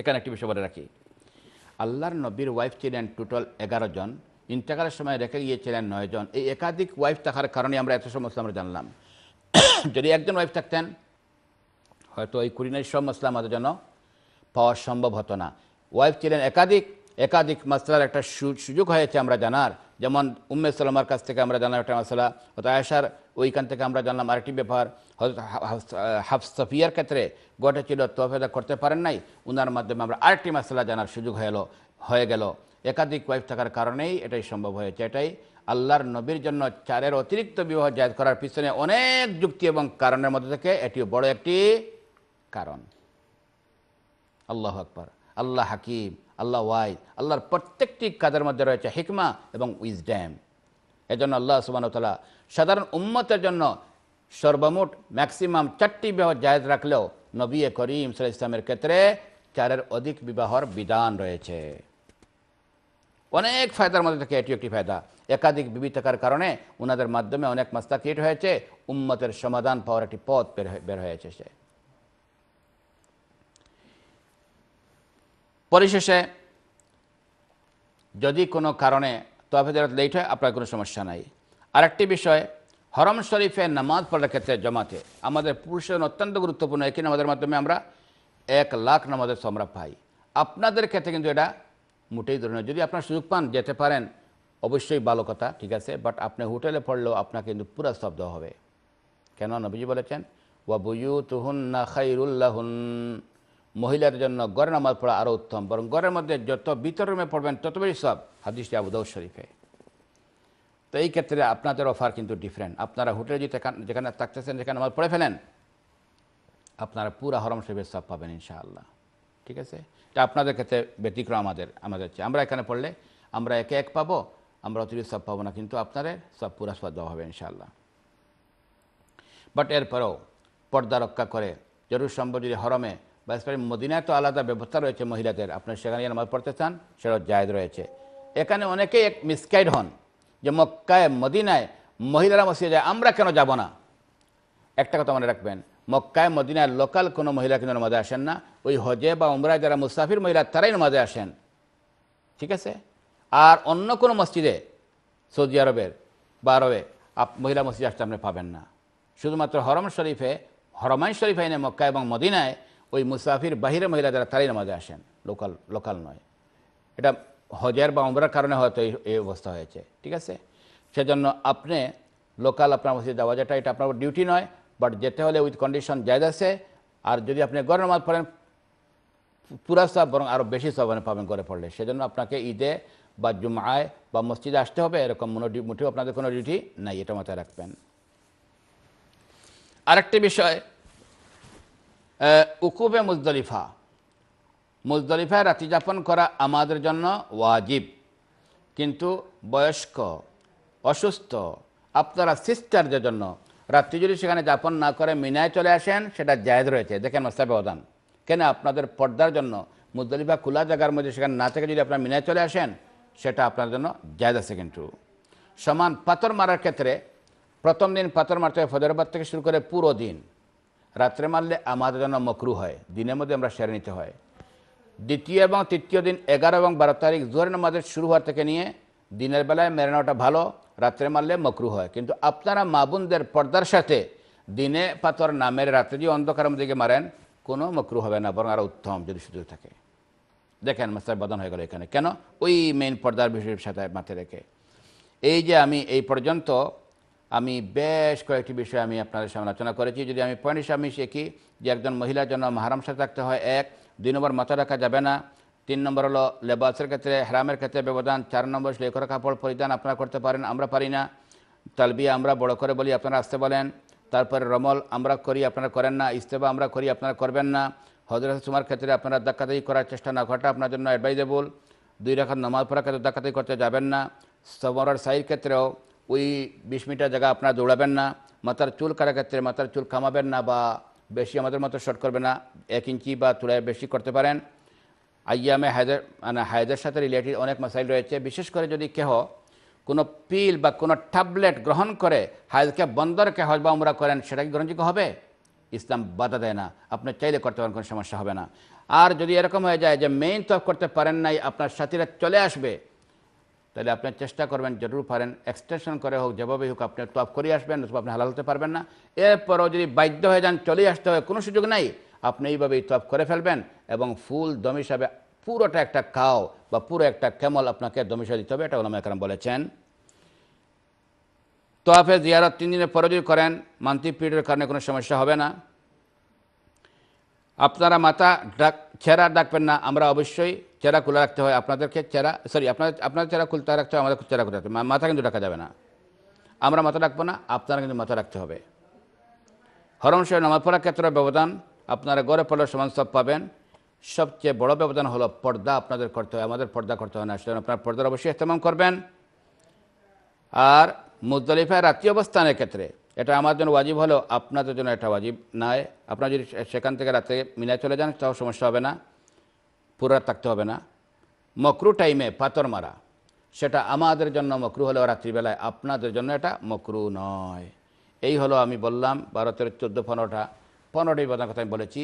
এখানে একটি বিষয় বলে রাখি আল্লাহর নবীর ওয়াইফ ছিলেন টোটাল এগারো জন ইন্টাকালের সময় রেখে গিয়েছিলেন নয়জন এই একাধিক ওয়াইফ থাকার কারণে আমরা এত সমস্যা আমরা জানলাম যদি একজন ওয়াইফ থাকতেন হয়তো এই কুড়িনের সব মশলা আমাদের জন্য পাওয়া সম্ভব হতো না ওয়াইফ ছিলেন একাধিক একাধিক মশলার একটা সুযোগ হয়েছে আমরা জানার যেমন উম্মে সাল্লামার কাছ থেকে আমরা জানলাম একটা মশলা হয়তো আয়সার ওইখান থেকে আমরা জানলাম আরেকটি ব্যাপার হয়তো হাফসফিয়ার ক্ষেত্রে ক্ষেত্রে ছিল তোফেদা করতে পারেন নাই উনার মাধ্যমে আমরা আরেকটি মশলা জানার সুযোগ হয়ে হয়ে গেল একাধিক ওয়াইফ থাকার কারণেই এটাই সম্ভব হয়েছে এটাই আল্লাহর নবীর জন্য চারের অতিরিক্ত বিবাহ জায়দ করার পিছনে অনেক যুক্তি এবং কারণের মধ্যে থেকে এটিও বড় একটি কারণ আল্লাহ আকবর আল্লাহ হাকিম আল্লাহ ওয়াইজ আল্লাহর প্রত্যেকটি কাজের মধ্যে রয়েছে হিকমা এবং উইজড্যাম এজন্য আল্লাহ সুবাহতলা সাধারণ উম্মতের জন্য সর্বমোট ম্যাক্সিমাম চারটি বিবাহ জায়দ রাখলেও নবী করিম সাল ইসলামের ক্ষেত্রে চারের অধিক বিবাহর বিধান রয়েছে অনেক ফায়দার মধ্যে থেকে এটি একটি ফায়দা একাধিক বিবি থাকার কারণে ওনাদের মাধ্যমে অনেক মাস্তা ক্রিয়েট হয়েছে উম্মতের সমাধান পাওয়ার একটি পথ বের হয়েছে সে পরিশেষে যদি কোনো কারণে তবে লেট হয় আপনার কোনো সমস্যা নাই আরেকটি বিষয় হরম শরীফে নামাজ পড়ার ক্ষেত্রে জমাতে আমাদের পুরুষের অত্যন্ত গুরুত্বপূর্ণ একই নামাজের মাধ্যমে আমরা এক লাখ নামাজের আমরা পাই আপনাদের ক্ষেত্রে কিন্তু এটা মোটেই ধরনের যদি আপনার সুযোগ পান যেতে পারেন অবশ্যই ভালো কথা ঠিক আছে বাট আপনি হোটেলে পড়লেও আপনাকে কিন্তু পুরো শব্দ হবে কেন নবীজি বলেছেন ওয়া বুয়ু তুহুন্না খাইরুল্লাহুন মহিলার জন্য গড়ে নামাজ পড়া আরও উত্তম বরং গড়ের মধ্যে যত বিতরণে পড়বেন তত বেশি সব হাদিসটি আবুদাউ শরীফে তো এই ক্ষেত্রে আপনাদের অফার কিন্তু ডিফারেন্ট আপনারা হোটেলে যদি যেখানে থাকতেছেন যেখানে নামাজ পড়ে ফেলেন আপনারা পুরা হরম শরীফের সব পাবেন ইনশাআল্লাহ ঠিক আছে এটা আপনাদের ক্ষেত্রে ব্যতিক্রম আমাদের আমাদের চেয়ে আমরা এখানে পড়লে আমরা একে এক পাবো আমরা অতিরিক্ত সব পাবো না কিন্তু আপনাদের সব পুরা সব দেওয়া হবে ইনশাআল্লাহ বাট এরপরেও পর্দা রক্ষা করে জরুর সম্ভব যদি হরমে বা করে মদিনায় তো আলাদা ব্যবস্থা রয়েছে মহিলাদের আপনার সেখানে নামাজ পড়তে চান সেটা জায়দ রয়েছে এখানে অনেকেই এক মিসগাইড হন যে মক্কায় মদিনায় মহিলারা মসিয়ে যায় আমরা কেন যাব না একটা কথা মনে রাখবেন মক্কায় মদিনায় লোকাল কোনো মহিলা কিন্তু নমাজে আসেন না ওই হজে বা উমরায় যারা মুসাফির মহিলা তারাই নমাজে আসেন ঠিক আছে আর অন্য কোনো মসজিদে সৌদি আরবের বা আরবে আপ মহিলা মসজিদে আসতে আপনি পাবেন না শুধুমাত্র হরম শরীফে হরমাইন শরীফ আইনে মক্কা এবং মদিনায় ওই মুসাফির বাহিরের মহিলা যারা তারাই নামাজে আসেন লোকাল লোকাল নয় এটা হজার বা অমরার কারণে হয়তো এই অবস্থা হয়েছে ঠিক আছে সেজন্য আপনি লোকাল আপনার মসজিদে যাওয়া যেটা এটা আপনার ডিউটি নয় বাট যেতে হলে উইথ কন্ডিশন যায় আছে আর যদি আপনি গড় নামাজ পড়েন পুরা সব বরং আরও বেশি সব পাবেন করে পড়লে সেজন্য আপনাকে ঈদে বা জুমায় বা মসজিদে আসতে হবে এরকম মনে মুঠেও আপনাদের কোনো ডিউটি নাই এটা মাথায় রাখবেন আরেকটি বিষয় উকুবে মুজদলিফা মুজদলিফায় রাতি যাপন করা আমাদের জন্য ওয়াজিব কিন্তু বয়স্ক অসুস্থ আপনারা সিস্টারদের জন্য রাত্রি যদি সেখানে যাপন না করে মিনায় চলে আসেন সেটা জায়দ রয়েছে দেখেন মস্তা অবদান কেন আপনাদের পর্দার জন্য মুজদলিফা খোলা জায়গার মধ্যে সেখানে না থেকে যদি আপনার মিনায় চলে আসেন সেটা আপনার জন্য জায়দ আছে কিন্তু সমান পাথর মারার ক্ষেত্রে প্রথম দিন পাথর মারতে হবে ফজরবাদ থেকে শুরু করে পুরো দিন রাত্রে মারলে আমাদের জন্য মকরু হয় দিনের মধ্যে আমরা সেরে নিতে হয় দ্বিতীয় এবং তৃতীয় দিন এগারো এবং বারো তারিখ জোরে নামাজের শুরু হওয়ার থেকে নিয়ে দিনের বেলায় মেরে নেওয়াটা ভালো রাত্রে মারলে মকরু হয় কিন্তু আপনারা মাবুনদের পর্দার সাথে দিনে পাথর নামের রাত্রে যদি অন্ধকার দিকে মারেন কোনো মকরু হবে না বরং আরও উত্তম যদি সুযোগ থাকে দেখেন মাস্টার বদন হয়ে গেল এখানে কেন ওই মেইন পর্দার বিষয়ের সাথে মাথায় রেখে এই যে আমি এই পর্যন্ত আমি বেশ কয়েকটি বিষয় আমি আপনাদের সামনে আলোচনা করেছি যদি আমি পয়েন্ট হিসাবে শিখি যে একজন মহিলার জন্য মাহারাম সাথে থাকতে হয় এক দুই নম্বর মাথা রাখা যাবে না তিন নম্বর হলো লেবাসের ক্ষেত্রে হেরামের ক্ষেত্রে ব্যবধান চার নম্বর লেখর কাপড় পরিধান আপনারা করতে পারেন আমরা পারি না তালবিয়া আমরা বড় করে বলি আপনারা আসতে বলেন তারপরে রমল আমরা করি আপনারা করেন না ইস্তেফা আমরা করি আপনারা করবেন না হজরত সুমার ক্ষেত্রে আপনারা দাক্কাতি করার চেষ্টা না ঘটা আপনার জন্য অ্যাডভাইজেবল দুই রাখার নমাজ পড়ার ক্ষেত্রে দাক্কাতি করতে যাবেন না সমরার সাইয়ের ক্ষেত্রেও ওই বিশ মিটার জায়গা আপনারা দৌড়াবেন না মাথার চুল কাটার ক্ষেত্রে মাথার চুল কামাবেন না বা বেশি আমাদের মতো শর্ট করবে না এক ইঞ্চি বা তুলায় বেশি করতে পারেন আইয়ামে হায়দের মানে হায়দের সাথে রিলেটেড অনেক মাসাইল রয়েছে বিশেষ করে যদি কেহ কোনো পিল বা কোনো ট্যাবলেট গ্রহণ করে হায়দকে বন্দর কে হজ বা উমরা করেন সেটা কি গ্রহণযোগ্য হবে ইসলাম বাধা দেয় না আপনি চাইলে করতে পারেন কোনো সমস্যা হবে না আর যদি এরকম হয়ে যায় যে মেইন তফ করতে পারেন নাই আপনার সাথীরা চলে আসবে তাহলে আপনি চেষ্টা করবেন জরুর পারেন এক্সটেনশন করে হোক যেভাবেই হোক আপনি টপ করে আসবেন অথবা আপনি হালাল হতে পারবেন না এরপরও যদি বাধ্য হয়ে যান চলে আসতে হয় কোনো সুযোগ নাই আপনি এইভাবেই টপ করে ফেলবেন এবং ফুল দম হিসাবে পুরোটা একটা কাও বা পুরো একটা কেমল আপনাকে দম হিসাবে দিতে হবে এটা ওলাম একরম বলেছেন তোয়াফে জিয়ারত তিন দিনের পরে যদি করেন মান্তি পিরিয়ডের কারণে কোনো সমস্যা হবে না আপনারা মাথা ডাক ছেঁড়া ডাকবেন না আমরা অবশ্যই চেহারা খোলা রাখতে হয় আপনাদেরকে চেহারা সরি আপনার আপনার চেহারা খুলতে রাখতে হয় আমাদের চেহারা খুলতে হবে মাথা কিন্তু রাখা যাবে না আমরা মাথা রাখবো না আপনারা কিন্তু মাথা রাখতে হবে হরম সাহেব নামাজ পড়ার ক্ষেত্রে ব্যবধান আপনারা গড়ে পড়লে সমান সব পাবেন সবচেয়ে বড় ব্যবধান হলো পর্দা আপনাদের করতে হয় আমাদের পর্দা করতে হয় না সেজন্য আপনার পর্দার অবশ্যই এহতেমাম করবেন আর মুজদলিফায় রাত্রি অবস্থানের ক্ষেত্রে এটা আমার জন্য ওয়াজিব হলো আপনাদের জন্য এটা ওয়াজিব নয় আপনারা যদি সেখান থেকে রাতে মিনায় চলে যান তাও সমস্যা হবে না পুরা থাকতে হবে না মকরু টাইমে পাথর মারা সেটা আমাদের জন্য মকরু হলেও রাত্রিবেলায় আপনাদের জন্য এটা মকরু নয় এই হলো আমি বললাম ভারতের চোদ্দো পনেরোটা পনেরোটি বাদার কথা আমি বলেছি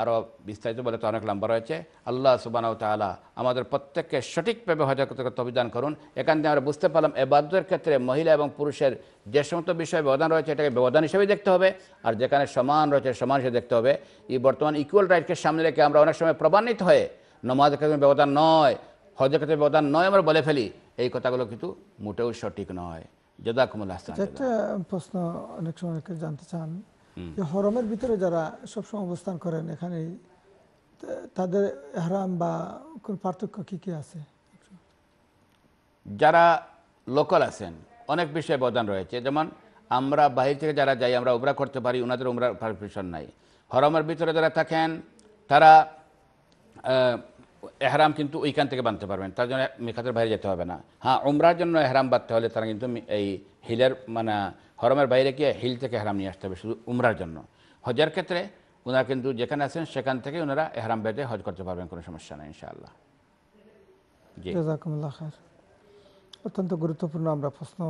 আরও বিস্তারিত বলে তো অনেক লম্বা রয়েছে আল্লাহ সুবানাউ তালা আমাদের প্রত্যেককে সঠিকভাবে হজা করতে অভিযান করুন এখান থেকে আমরা বুঝতে পারলাম এবাদতের ক্ষেত্রে মহিলা এবং পুরুষের যে সমস্ত বিষয়ে ব্যবধান রয়েছে এটাকে ব্যবধান হিসেবে দেখতে হবে আর যেখানে সমান রয়েছে সমান হিসেবে দেখতে হবে এই বর্তমান ইকুয়াল রাইটকে সামনে রেখে আমরা অনেক সময় প্রমাণিত হয়ে নমাজের ক্ষেত্রে ব্যবধান নয় হজের ক্ষেত্রে ব্যবধান নয় আমরা বলে ফেলি এই কথাগুলো কিন্তু মোটেও সঠিক নয় জদাকুমুল হাসান আচ্ছা, একটা প্রশ্ন অনেক সময় জানতে চান যে হরমের ভিতরে যারা সবসময় অবস্থান করেন এখানে তাদের হারাম বা কোন পার্থক্য কী কী আছে যারা লোকাল আছেন অনেক বিষয়ে অবদান রয়েছে যেমন আমরা বাহির থেকে যারা যাই আমরা উমরা করতে পারি ওনাদের উমরা পারমিশন নাই হরমের ভিতরে যারা থাকেন তারা এহরাম কিন্তু ওইখান থেকে বাঁধতে পারবেন তার জন্য মেখাতের বাইরে যেতে হবে না হ্যাঁ উমরার জন্য এহরাম বাঁধতে হলে তারা কিন্তু এই হিলের মানে হরমের বাইরে গিয়ে হিল থেকে এহরাম নিয়ে আসতে হবে শুধু উমরার জন্য হজের ক্ষেত্রে ওনারা কিন্তু যেখানে আছেন সেখান থেকে ওনারা এহরাম বেঁধে হজ করতে পারবেন কোনো সমস্যা নেই ইনশাআল্লাহ খার অত্যন্ত গুরুত্বপূর্ণ আমরা প্রশ্ন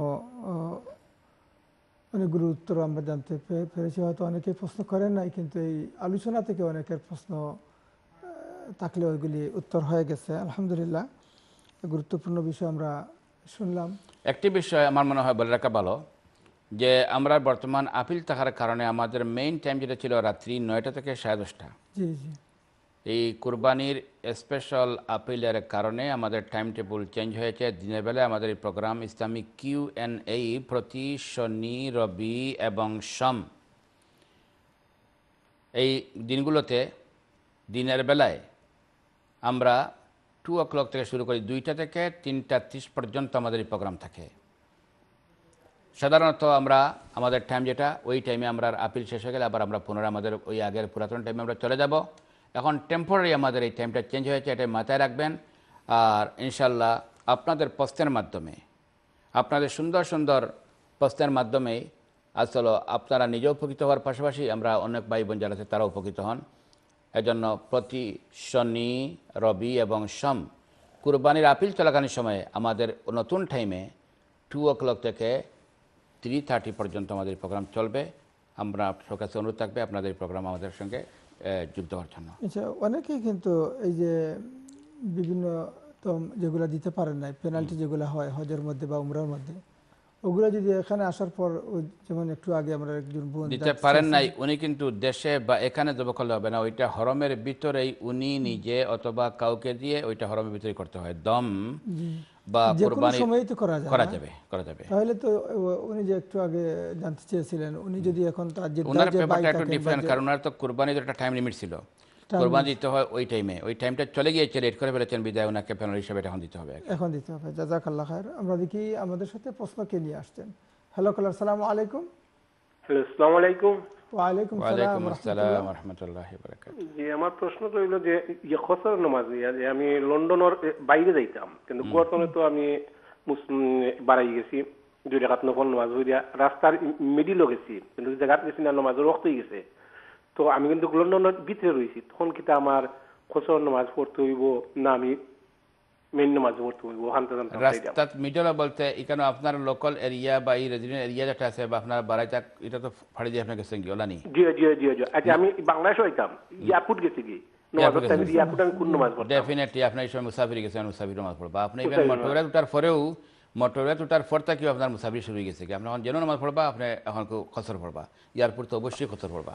অনেকগুলো উত্তর আমরা জানতে পেরেছি হয়তো অনেকে প্রশ্ন করেন নাই কিন্তু এই আলোচনা থেকে অনেকের প্রশ্ন থাকলে ওইগুলি উত্তর হয়ে গেছে আলহামদুলিল্লাহ গুরুত্বপূর্ণ বিষয় আমরা শুনলাম একটি বিষয় আমার মনে হয় বলে রাখা ভালো যে আমরা বর্তমান আপিল থাকার কারণে আমাদের মেইন টাইম যেটা ছিল রাত্রি নয়টা থেকে সাড়ে দশটা জি জি এই কুরবানির স্পেশাল আপিলের কারণে আমাদের টাইম টেবিল চেঞ্জ হয়েছে দিনের বেলায় আমাদের এই প্রোগ্রাম ইসলামিক কিউ এন এই প্রতি শনি রবি এবং সম এই দিনগুলোতে দিনের বেলায় আমরা টু ও ক্লক থেকে শুরু করি দুইটা থেকে তিনটা তিরিশ পর্যন্ত আমাদের এই প্রোগ্রাম থাকে সাধারণত আমরা আমাদের টাইম যেটা ওই টাইমে আমরা আপিল শেষ হয়ে গেলে আবার আমরা পুনরায় আমাদের ওই আগের পুরাতন টাইমে আমরা চলে যাব এখন টেম্পোরারি আমাদের এই টাইমটা চেঞ্জ হয়েছে এটা মাথায় রাখবেন আর ইনশাল্লাহ আপনাদের প্রশ্নের মাধ্যমে আপনাদের সুন্দর সুন্দর প্রশ্নের মাধ্যমে আসলে আপনারা নিজেও উপকৃত হওয়ার পাশাপাশি আমরা অনেক ভাই বোন যারা আছে তারা উপকৃত হন এজন্য প্রতি শনি রবি এবং সম কুরবানির আপিল চলাকালীন সময়ে আমাদের নতুন টাইমে টু ও ক্লক থেকে থ্রি থার্টি পর্যন্ত আমাদের প্রোগ্রাম চলবে আমরা আপনার কাছে অনুরোধ থাকবে আপনাদের প্রোগ্রাম আমাদের সঙ্গে যুক্ত হওয়ার জন্য আচ্ছা অনেকেই কিন্তু এই যে বিভিন্ন যেগুলো দিতে পারেন নাই পেনাল্টি যেগুলো হয় হজের মধ্যে বা উমরার মধ্যে ওগুলো যদি এখানে আসার পর যেমন একটু আগে আমরা একজন বোন দিতে পারেন নাই উনি কিন্তু দেশে বা এখানে করলে হবে না ওইটা হরমের ভিতরেই উনি নিজে অথবা কাউকে দিয়ে ওইটা হরমের ভিতরে করতে হয় দম বা কোরবানি তো করা যাবে করা যাবে করা যাবে তাহলে তো উনি যে একটু আগে জানতে চেয়েছিলেন উনি যদি এখন তার যে ওনার একটু ডিফারেন্ট কারণ ওনার তো কোরবানির একটা টাইম লিমিট ছিল কোরবান দিতে হয় ওই টাইমে ওই টাইমটা চলে গিয়েছে লেট করে ফেলেছেন বিদায় ওনাকে এখন দিতে হবে এখন দিতে হবে খায়ের আমরা দেখি আমাদের সাথে প্রশ্ন কে নিয়ে আসছেন হ্যালো কালার সালাম আলাইকুম আলাইকুম ওয়ালাইকুম আসসালাম জি আমার প্রশ্ন তো যে ইখসার ইয়ে নামাজ আমি লন্ডনের বাইরে যাইতাম কিন্তু বর্তমানে তো আমি বাড়াই গেছি দুই রাকাত নকল নামাজ হইয়া রাস্তার মিডিলও গেছি কিন্তু জায়গা গেছি না নামাজের রক্ত গেছে তো আমি কিন্তু লন্ডনের ভিতরে রয়েছি তখন কিন্তু আমার খসর নামাজ পড়তে হইব না আমি মেন নামাজ পড়তে হইব হান্তা রাস্তাত মিডলা বলতে এখানে আপনার লোকাল এরিয়া বা এই রেজিডেন্ট এরিয়া যেটা আছে বা আপনার বাড়িটা এটা তো ফাড়ি দিয়ে আপনাকে সঙ্গে জি জি জি আমি বাংলাদেশ হইতাম গেছি মুসাফির গেছেন মুসাফির কি আপনার মুসাফির শুরু গেছে নামাজ পড়বা আপনি এখন খসর পড়বা তো অবশ্যই খসর পড়বা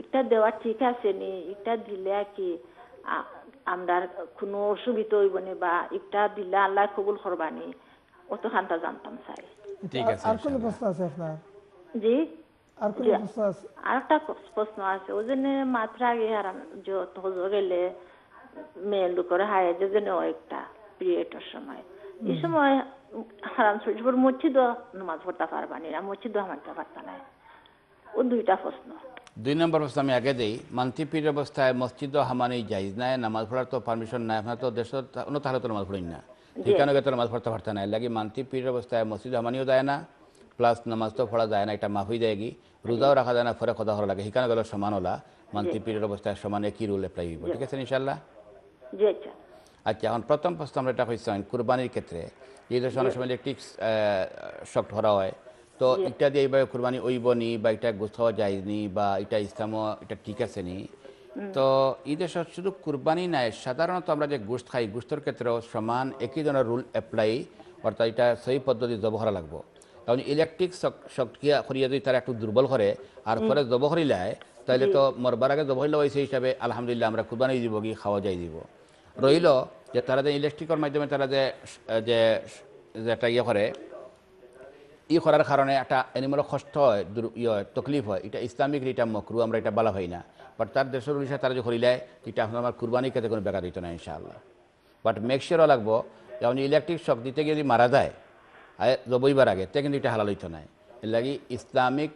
ইটা দেওয়া ঠিক আছে নি ইটা দিলে কি আমরা কোনো অসুবিধা হইব না বা ইটা দিলে আল্লাহ কবুল করবানি অত খানটা জানতাম স্যার ঠিক আছে আর কোন প্রশ্ন আছে আপনার জি আর কোন প্রশ্ন আছে আর একটা প্রশ্ন আছে ওই জন্য মাত্রা আগে আর যে হজর গেলে মেল করে হায় যে জন্য একটা পিরিয়ডের সময় এই সময় হারাম মুছি মসজিদও নামাজ পড়তে পারবানি না মুছি মসজিদও আমার পারতা না ও দুইটা প্রশ্ন দুই নম্বর প্রশ্ন আমি আগে দিই মান্তিপির অবস্থায় মসজিদ হামানি জাইজ নাই নামাজ পড়ার তো পারমিশন নাই আপনার তো দেশ অন্য তাহলে তো নামাজ পড়িন না ঠিকানো গেতে নামাজ পড়তে পারতে নাই লাগে মান্তিপির অবস্থায় মসজিদ হামানিও যায় না প্লাস নামাজ তো পড়া যায় না এটা মাফি কি রোজাও রাখা যায় না ফরে কথা হওয়া লাগে সেখানে গেল সমান হলা মান্তিপির অবস্থায় সমানে কি রুল এপ্লাই হইব ঠিক আছে ইনশাল্লাহ আচ্ছা।, আচ্ছা এখন প্রথম প্রশ্ন আমরা এটা হয়েছি কুরবানির ক্ষেত্রে যে সময় ইলেকট্রিক শক্ট ভরা হয় তো এটা দিয়ে এইভাবে কোরবানি ওইব নি বা এটা গোসাও যায়নি বা এটা ইসলামও এটা ঠিক আছে নি mm. তো এই দেশে শুধু কুরবানি নাই সাধারণত আমরা যে গোস্ত খাই গোস্তর ক্ষেত্রেও সমান একই ধরনের রুল অ্যাপ্লাই অর্থাৎ এটা সেই পদ্ধতি জবহরা লাগবো কারণ ইলেকট্রিক শক্তিয়া করিয়া যদি তারা একটু দুর্বল করে আর mm. পরে জবহরি লায় তাহলে mm. তো মরবার আগে জবহরি লওয়া সেই হিসাবে আলহামদুলিল্লাহ আমরা কুরবানি দিব গিয়ে খাওয়া যাই দিব রইল যে তারা যে ইলেকট্রিকের মাধ্যমে তারা যে যেটা ইয়ে করে ই করার কারণে একটা এনিমেলের কষ্ট হয় দুর ইয়ে তকলিফ হয় এটা ইসলামিক এটা মকরু আমরা এটা বলা হয় না বাট তার দেশের অনুসারে তারা যে করিলে এটা আপনার আমার কুরবানির কাছে কোনো বেকার দিত না ইনশাআল্লাহ বাট মেকশিওরও লাগবো যেমন ইলেকট্রিক শক দিতে গিয়ে যদি মারা যায় জবইবার আগে তে কিন্তু এটা হালাল হইতো না এর লাগে ইসলামিক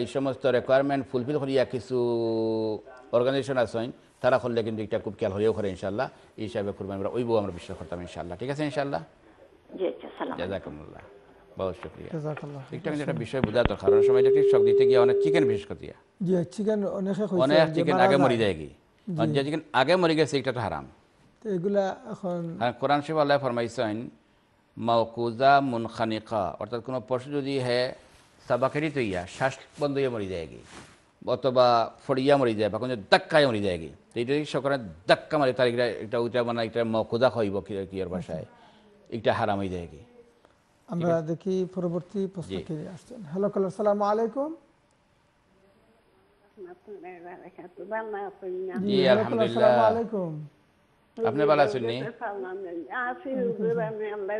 এই সমস্ত রেকোয়ারমেন্ট ফুলফিল করিয়া কিছু অর্গানাইজেশন আছেন তারা করলে কিন্তু এটা খুব খেয়াল হয়েও করে ইনশাল্লাহ এই হিসাবে কুরবানি ওইবো আমরা বিশ্বাস করতাম ইনশাআল্লাহ ঠিক আছে ইনশাআল্লাহ জাজাকুমুল্লাহ কোন দিতে অনেক চিকেন চিকেন চিকেন আগে মরি আগে মরি গেছে হারাম এগুলা হ্যাঁ, অর্থাৎ কোনো পশু যদি হে শ্বাস মরি অথবা ফড়িয়া মরি যায় বা কোনো দাক্কায় মরি যায় কি এইটা সকালে দাক্কা মারি তার এটা উঠে মানে একটা মকুদা খাইব কি ভাষায় আচ্ছা। একটা হারাম হয়ে যায় কি আমরা দেখি পরবর্তী প্রশ্ন আসছেন হ্যালো কলার সালাম আলাইকুম আমি আল্লাহ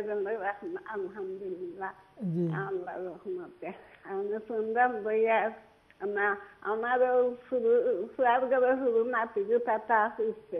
জানার রহমান আমারও শুরু সুয়ার শুরু নাতি জুতাটা আসছে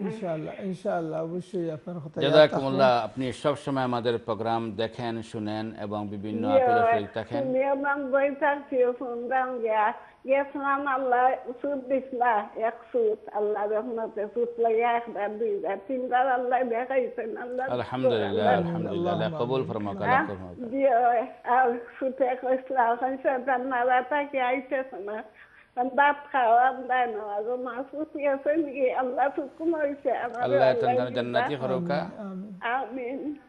جزاکم اللہ اپنی شب شمائے مادر پرگرام دیکھیں شنین ایبان بی بی نوہ پر لکھل تکھیں میرمان بوئی تک سیو فوندان گیا یسلام اللہ سود بسلا ایک سود اللہ رحمت سود لگا اخبار دیگا تندر اللہ بے خیسن اللہ الحمدللہ الحمدللہ قبول فرما کرنا کرنا کرنا دیو اور سود ایک اسلام خانشہ تنمارا تک یا ایسے الله تنتظر جناتي خروكا آمين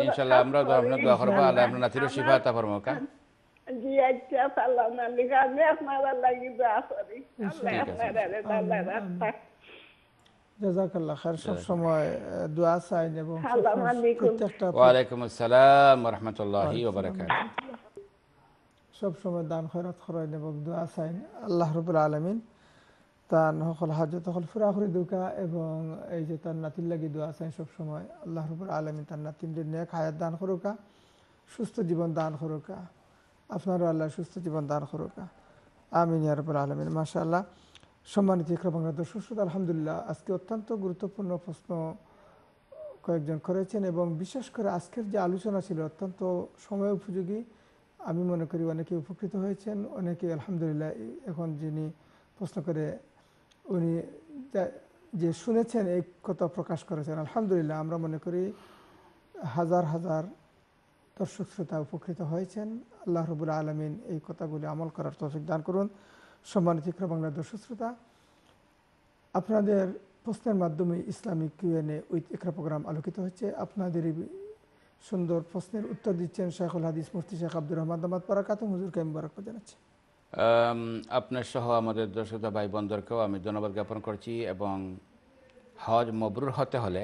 إن شاء الله أمرا دو أمنا دعا خروبا الله أمنا نتيرو شفاء تفرموكا جي أجا سلام عليك أنا أخمر الله يبقى أخري الله أخمر الله رحمه جزاك الله خير সব সময় দোয়া চাই এবং আসসালামু আলাইকুম ওয়া আলাইকুম আসসালাম ওয়া রাহমাতুল্লাহি ওয়া বারাকাতুহু সবসময় দান খয়রাত খরেন এবং দোয়া চাইন আল্লাহ রবুল আলমিন তার সকল হাজ তখন ফুরাখুরি দুকা এবং এই যে তার নাতির লাগি দোয়া চাইন সবসময় আল্লাহ রবুল আলমিন তার নাতিনদের নেক হায়াত দান করুকা সুস্থ জীবন দান করুকা আপনারও আল্লাহ সুস্থ জীবন দান করুকা আমিন ইয়ারবুল আলমিন মাসা আল্লাহ সম্মানিত ইক্রবাংলা দর্শক আলহামদুলিল্লাহ আজকে অত্যন্ত গুরুত্বপূর্ণ প্রশ্ন কয়েকজন করেছেন এবং বিশেষ করে আজকের যে আলোচনা ছিল অত্যন্ত সময় উপযোগী আমি মনে করি অনেকে উপকৃত হয়েছেন অনেকে আলহামদুলিল্লাহ এখন যিনি প্রশ্ন করে উনি যে শুনেছেন এই কথা প্রকাশ করেছেন আলহামদুলিল্লাহ আমরা মনে করি হাজার হাজার দর্শক শ্রোতা উপকৃত হয়েছেন আল্লাহ রবুল আলমিন এই কথাগুলি আমল করার তফিক দান করুন সম্মানিত ইকরা বাংলা দর্শক শ্রোতা আপনাদের প্রশ্নের মাধ্যমে Islamic Q and A with Iqra programme আলোকিত হচ্ছে আপনাদেরই সুন্দর প্রশ্নের উত্তর দিচ্ছেন শেখুল হাদিস মুফতি শেখ আব্দুর রহমান দামাত কাতু হুজুরকে আমি বারাক্য জানাচ্ছি আপনার সহ আমাদের দর্শক ভাই বন্ধুকেও আমি ধন্যবাদ জ্ঞাপন করছি এবং হজ মবরুর হতে হলে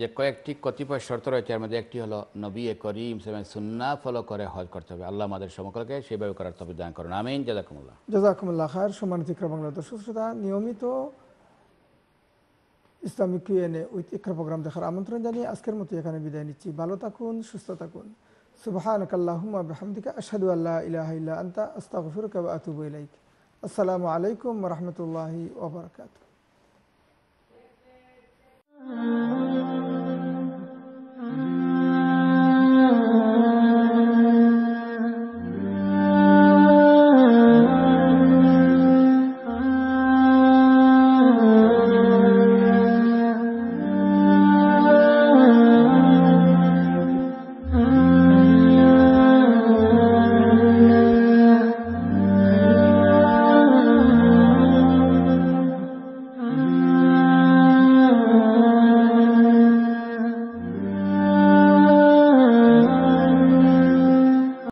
যে কয়েকটি কতিপয় শর্ত রয়েছে এর মধ্যে একটি হলো নবী এ করিম সেখানে সুন্না ফলো করে হজ করতে হবে আল্লাহ আমাদের সমকলকে সেভাবে করার তবে দান করুন আমিন জাজাকুমুল্লাহ জাজাকুমুল্লাহ খায়ের সম্মানিত বাংলা দর্শক শ্রোতা নিয়মিত Islamic Q and A with Iqra programme দেখার আমন্ত্রণ জানিয়ে আজকের মতো এখানে বিদায় নিচ্ছি ভালো থাকুন সুস্থ থাকুন সুবাহানকাল্লাহুমা বেহামদিকা আসাদু আল্লাহ ইলাহ আলাইকুম